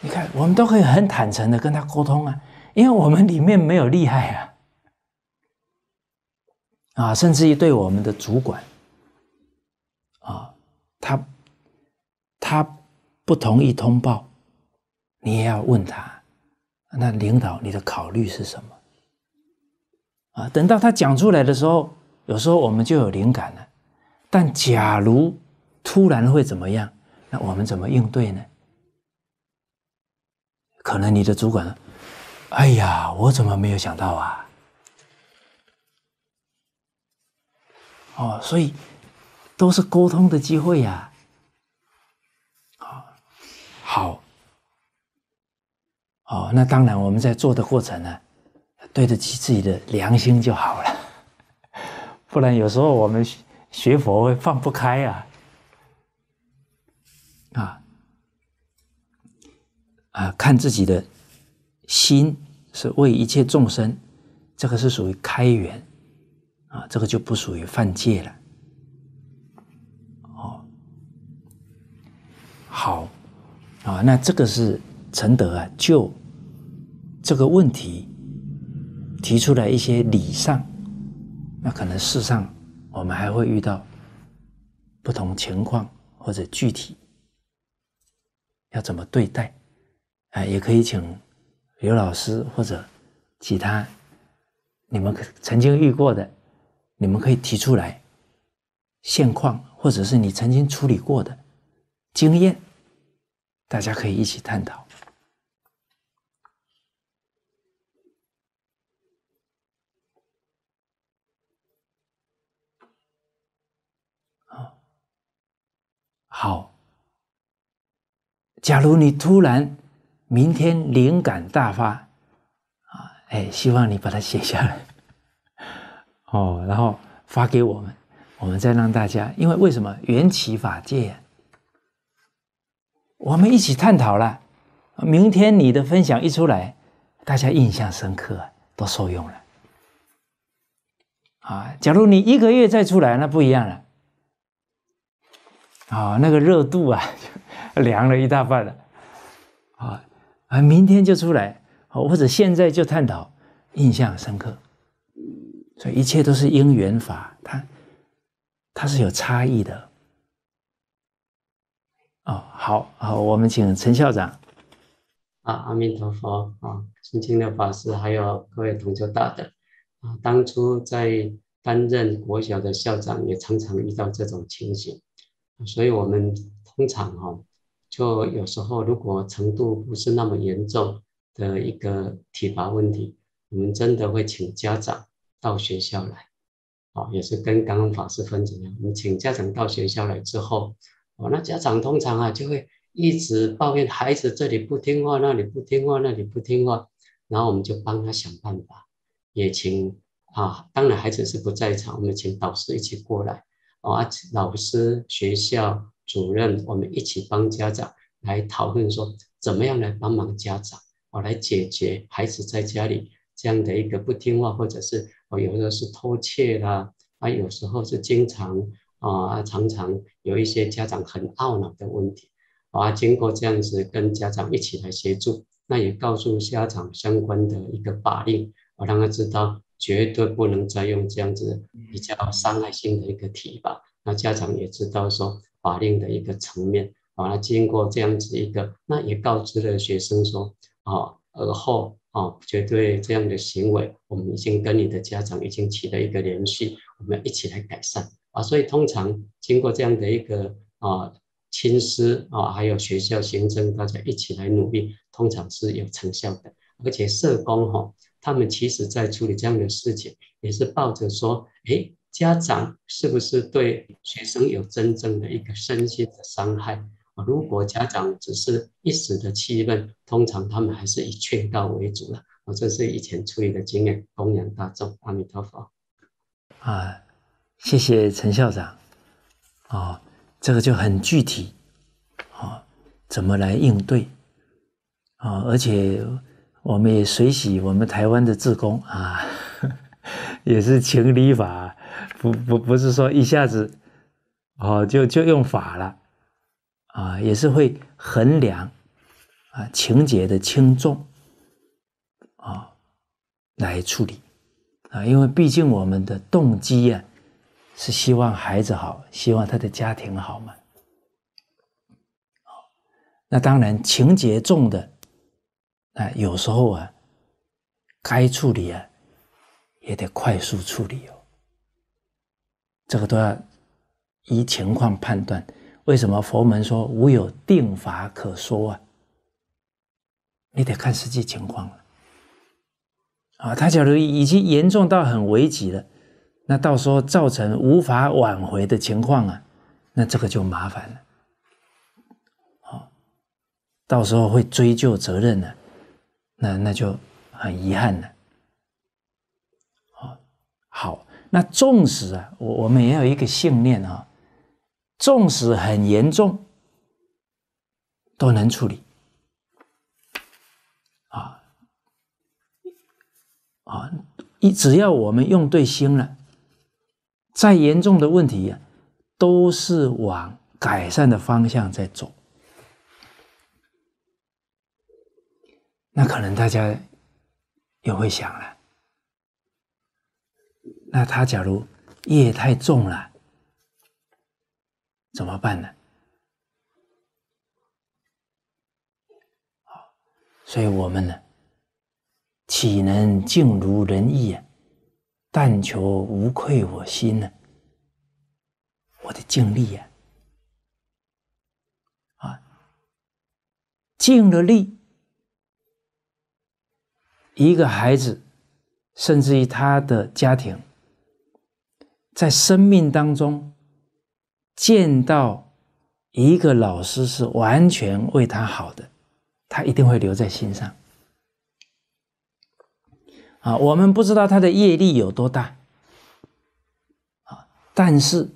你看，我们都可以很坦诚的跟他沟通啊，因为我们里面没有厉害啊，啊，甚至于对我们的主管，啊，他他不同意通报。你也要问他，那领导你的考虑是什么？啊，等到他讲出来的时候，有时候我们就有灵感了。但假如突然会怎么样？那我们怎么应对呢？可能你的主管呢？哎呀，我怎么没有想到啊？哦，所以都是沟通的机会呀。啊。好。哦，那当然，我们在做的过程呢，对得起自己的良心就好了。不然有时候我们学佛会放不开啊，啊啊，看自己的心是为一切众生，这个是属于开源啊，这个就不属于犯戒了。好，好啊，那这个是承德啊，就。这个问题提出来一些理上，那可能事上我们还会遇到不同情况或者具体要怎么对待，啊，也可以请刘老师或者其他你们曾经遇过的，你们可以提出来现况，或者是你曾经处理过的经验，大家可以一起探讨。好，假如你突然明天灵感大发啊，哎，希望你把它写下来，哦，然后发给我们，我们再让大家，因为为什么缘起法界，我们一起探讨了，明天你的分享一出来，大家印象深刻，都受用了，啊，假如你一个月再出来，那不一样了。啊，那个热度啊，凉了一大半了。啊啊，明天就出来，或者现在就探讨，印象深刻。所以一切都是因缘法，它它是有差异的。哦，好好，我们请陈校长。啊，阿弥陀佛啊，尊敬的法师，还有各位同修大德啊，当初在担任国小的校长，也常常遇到这种情形。所以我们通常哈，就有时候如果程度不是那么严重的一个体罚问题，我们真的会请家长到学校来，哦，也是跟刚刚法师分享一样。我们请家长到学校来之后，哦，那家长通常啊就会一直抱怨孩子这里不听话，那里不听话，那里不听话，然后我们就帮他想办法，也请啊，当然孩子是不在场，我们请导师一起过来。啊，老师、学校主任，我们一起帮家长来讨论说，怎么样来帮忙家长，我来解决孩子在家里这样的一个不听话，或者是我有的是偷窃啦，啊，有时候是经常啊，常常有一些家长很懊恼的问题。啊，经过这样子跟家长一起来协助，那也告诉家长相关的一个法令，我让他知道。绝对不能再用这样子比较伤害性的一个提法，那家长也知道说法令的一个层面，啊，经过这样子一个，那也告知了学生说，啊，而后啊，绝对这样的行为，我们已经跟你的家长已经起了一个联系，我们一起来改善啊，所以通常经过这样的一个啊，亲师啊，还有学校行政大家一起来努力，通常是有成效的，而且社工哈。他们其实，在处理这样的事情，也是抱着说：“哎，家长是不是对学生有真正的一个身心的伤害？”如果家长只是一时的气愤，通常他们还是以劝告为主了。我这是以前处理的经验。供养大众，阿弥陀佛。啊，谢谢陈校长。哦，这个就很具体。啊，怎么来应对？啊，而且。我们也随喜我们台湾的自工啊，也是情理法，不不不是说一下子哦就就用法了啊，也是会衡量啊情节的轻重啊来处理啊，因为毕竟我们的动机呀是希望孩子好，希望他的家庭好嘛。那当然情节重的。那有时候啊，该处理啊，也得快速处理哦。这个都要依情况判断。为什么佛门说无有定法可说啊？你得看实际情况了。啊，他假如已经严重到很危急了，那到时候造成无法挽回的情况啊，那这个就麻烦了。好，到时候会追究责任的。那那就很遗憾了，好，好，那纵使啊，我我们也有一个信念啊，纵使很严重，都能处理，啊，啊，一只要我们用对心了，再严重的问题呀，都是往改善的方向在走。那可能大家也会想了，那他假如业太重了，怎么办呢？好，所以我们呢，岂能尽如人意啊？但求无愧我心呢。我得尽力呀，啊，尽了力。一个孩子，甚至于他的家庭，在生命当中见到一个老师是完全为他好的，他一定会留在心上。啊，我们不知道他的业力有多大，啊，但是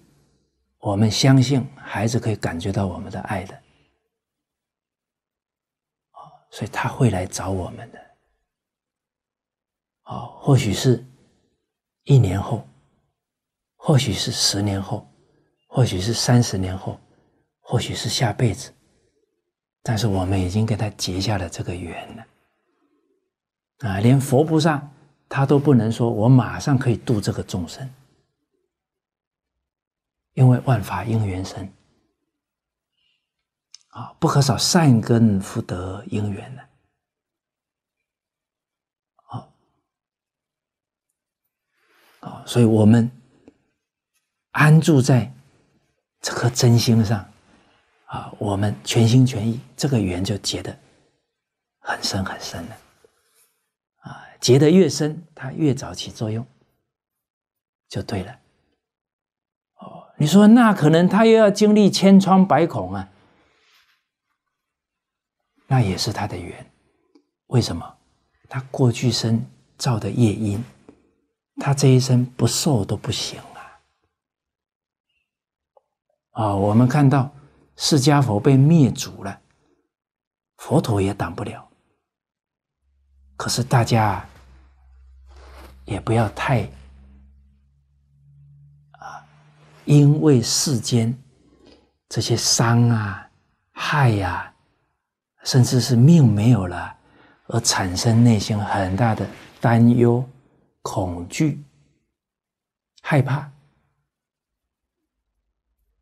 我们相信孩子可以感觉到我们的爱的，啊，所以他会来找我们的。啊，或许是一年后，或许是十年后，或许是三十年后，或许是下辈子。但是我们已经跟他结下了这个缘了。啊，连佛菩萨他都不能说我马上可以度这个众生，因为万法因缘生，啊，不可少善根福德因缘呢。啊，所以我们安住在这颗真心上，啊，我们全心全意，这个缘就结得很深很深了，啊，结得越深，它越早起作用，就对了。哦，你说那可能他又要经历千疮百孔啊，那也是他的缘，为什么？他过去生造的业因。他这一生不寿都不行啊！啊，我们看到释迦佛被灭族了，佛陀也挡不了。可是大家也不要太啊，因为世间这些伤啊、害呀，甚至是命没有了，而产生内心很大的担忧。恐惧、害怕，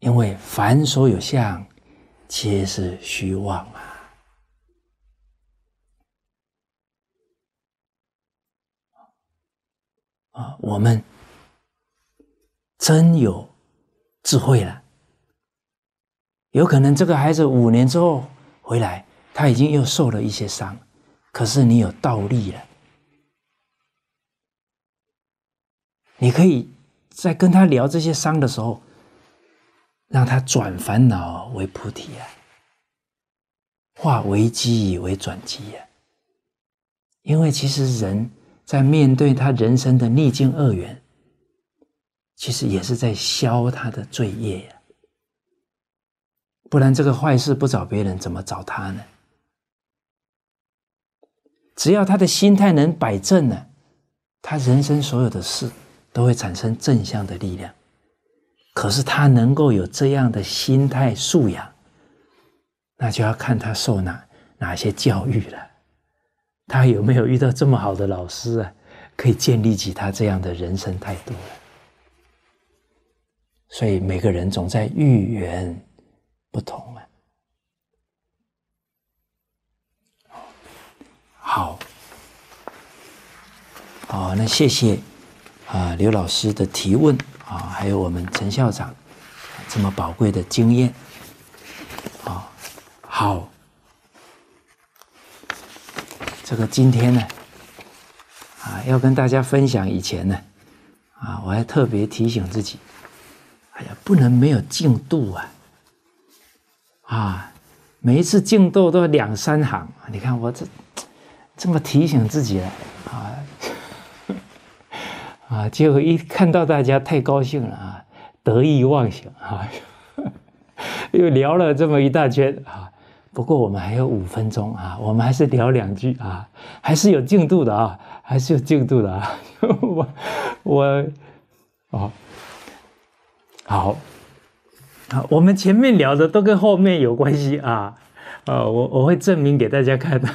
因为凡所有相，皆是虚妄啊！啊，我们真有智慧了。有可能这个孩子五年之后回来，他已经又受了一些伤，可是你有倒立了。你可以在跟他聊这些伤的时候，让他转烦恼为菩提啊，化危机为转机呀。因为其实人在面对他人生的逆境恶缘，其实也是在消他的罪业呀。不然这个坏事不找别人，怎么找他呢？只要他的心态能摆正呢，他人生所有的事。都会产生正向的力量，可是他能够有这样的心态素养，那就要看他受哪哪些教育了，他有没有遇到这么好的老师啊，可以建立起他这样的人生态度了。所以每个人总在遇缘不同啊。好，好，那谢谢。啊，刘老师的提问啊，还有我们陈校长这么宝贵的经验啊，好，这个今天呢啊，要跟大家分享。以前呢啊，我还特别提醒自己，哎呀，不能没有进度啊啊，每一次进度都要两三行。你看我这这么提醒自己了啊。啊，结果一看到大家太高兴了啊，得意忘形啊，又聊了这么一大圈啊。不过我们还有五分钟啊，我们还是聊两句啊，还是有进度的啊，还是有进度的啊。我我，好，好，啊，我们前面聊的都跟后面有关系啊，啊，我我会证明给大家看的。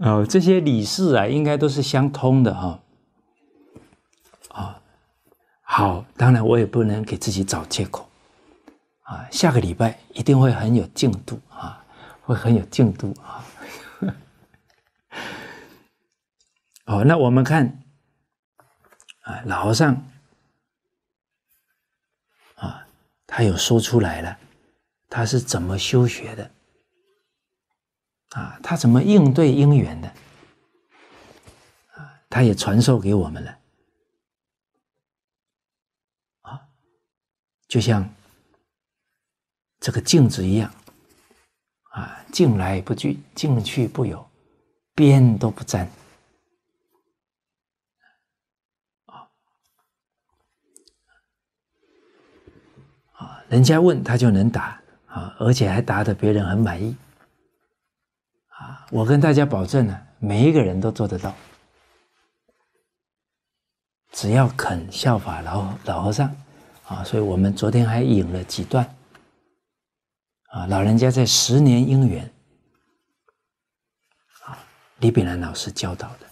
哦，这些理事啊，应该都是相通的哈。啊，好，当然我也不能给自己找借口啊。下个礼拜一定会很有进度啊，会很有进度啊。哦，那我们看啊，老和尚啊，他有说出来了，他是怎么修学的。啊，他怎么应对因缘的？啊，他也传授给我们了。啊，就像这个镜子一样，啊，进来不聚，进去不有，边都不沾。啊啊，人家问他就能答啊，而且还答的别人很满意。我跟大家保证呢，每一个人都做得到，只要肯效法老老和尚啊，所以我们昨天还引了几段啊，老人家在十年姻缘啊，李炳南老师教导的，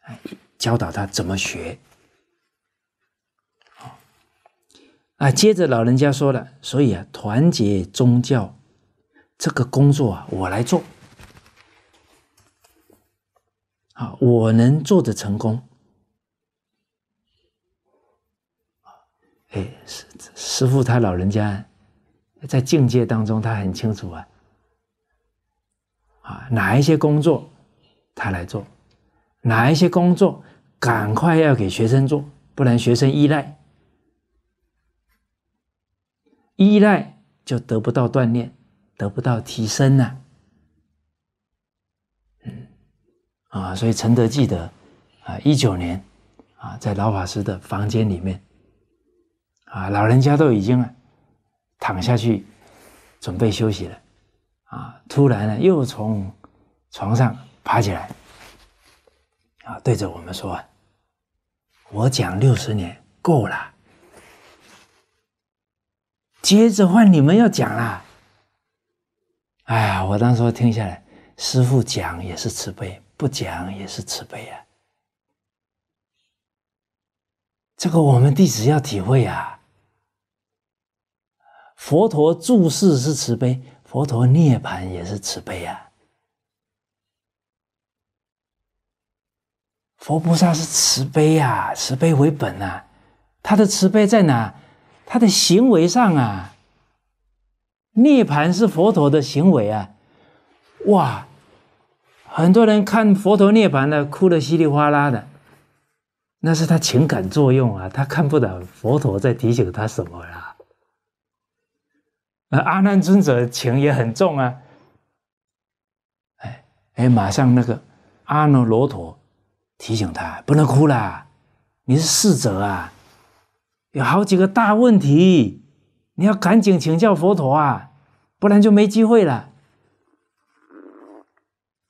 哎，教导他怎么学啊，接着老人家说了，所以啊，团结宗教。这个工作啊，我来做，啊，我能做的成功，哎，师师傅他老人家在境界当中，他很清楚啊，啊，哪一些工作他来做，哪一些工作赶快要给学生做，不然学生依赖，依赖就得不到锻炼。得不到提升呢，啊，所以陈德记得啊，一九年啊，在老法师的房间里面啊，老人家都已经躺下去准备休息了啊，突然呢，又从床上爬起来啊，对着我们说：“我讲六十年够了，接着换你们要讲啦。”哎呀，我当时听下来，师傅讲也是慈悲，不讲也是慈悲啊。这个我们弟子要体会啊。佛陀注视是慈悲，佛陀涅盘也是慈悲啊。佛菩萨是慈悲啊，慈悲为本啊。他的慈悲在哪？他的行为上啊。涅盘是佛陀的行为啊，哇，很多人看佛陀涅盘的，哭的稀里哗啦的，那是他情感作用啊，他看不到佛陀在提醒他什么啦。那阿难尊者情也很重啊，哎哎，马上那个阿耨罗陀提醒他不能哭啦，你是逝者啊，有好几个大问题。你要赶紧请教佛陀啊，不然就没机会了。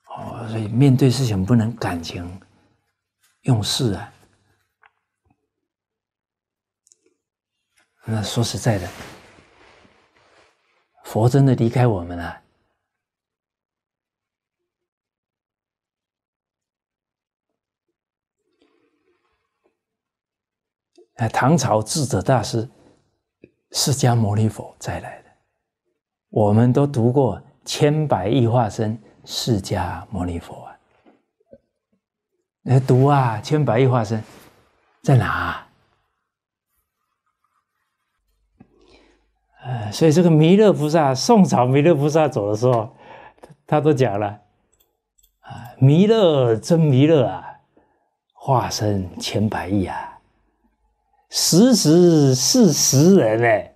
哦，所以面对事情不能感情用事啊。那说实在的，佛真的离开我们了。哎，唐朝智者大师。释迦牟尼佛再来的，我们都读过千百亿化身。释迦牟尼佛啊，来读啊，千百亿化身在哪？呃，所以这个弥勒菩萨，宋朝弥勒菩萨走的时候，他他都讲了啊，弥勒真弥勒啊，化身千百亿啊。十时四十人哎，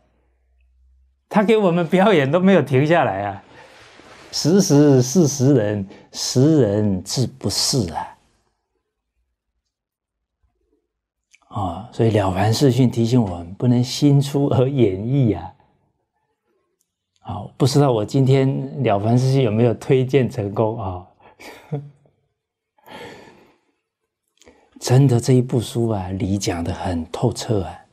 他给我们表演都没有停下来啊！十时四十人，十人自不是啊！啊，所以了凡四训提醒我们，不能心出而演绎啊！好，不知道我今天了凡四训有没有推荐成功啊？真的这一部书啊，理讲的很透彻啊！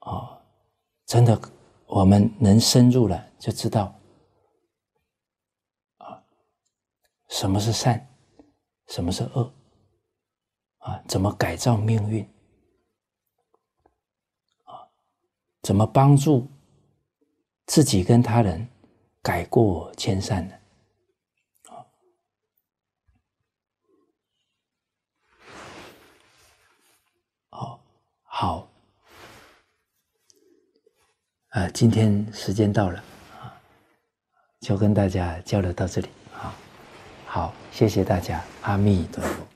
哦，真的，我们能深入了，就知道啊，什么是善，什么是恶，啊，怎么改造命运，啊，怎么帮助自己跟他人改过迁善的。好，啊，今天时间到了啊，就跟大家交流到这里啊，好，谢谢大家，阿弥陀佛。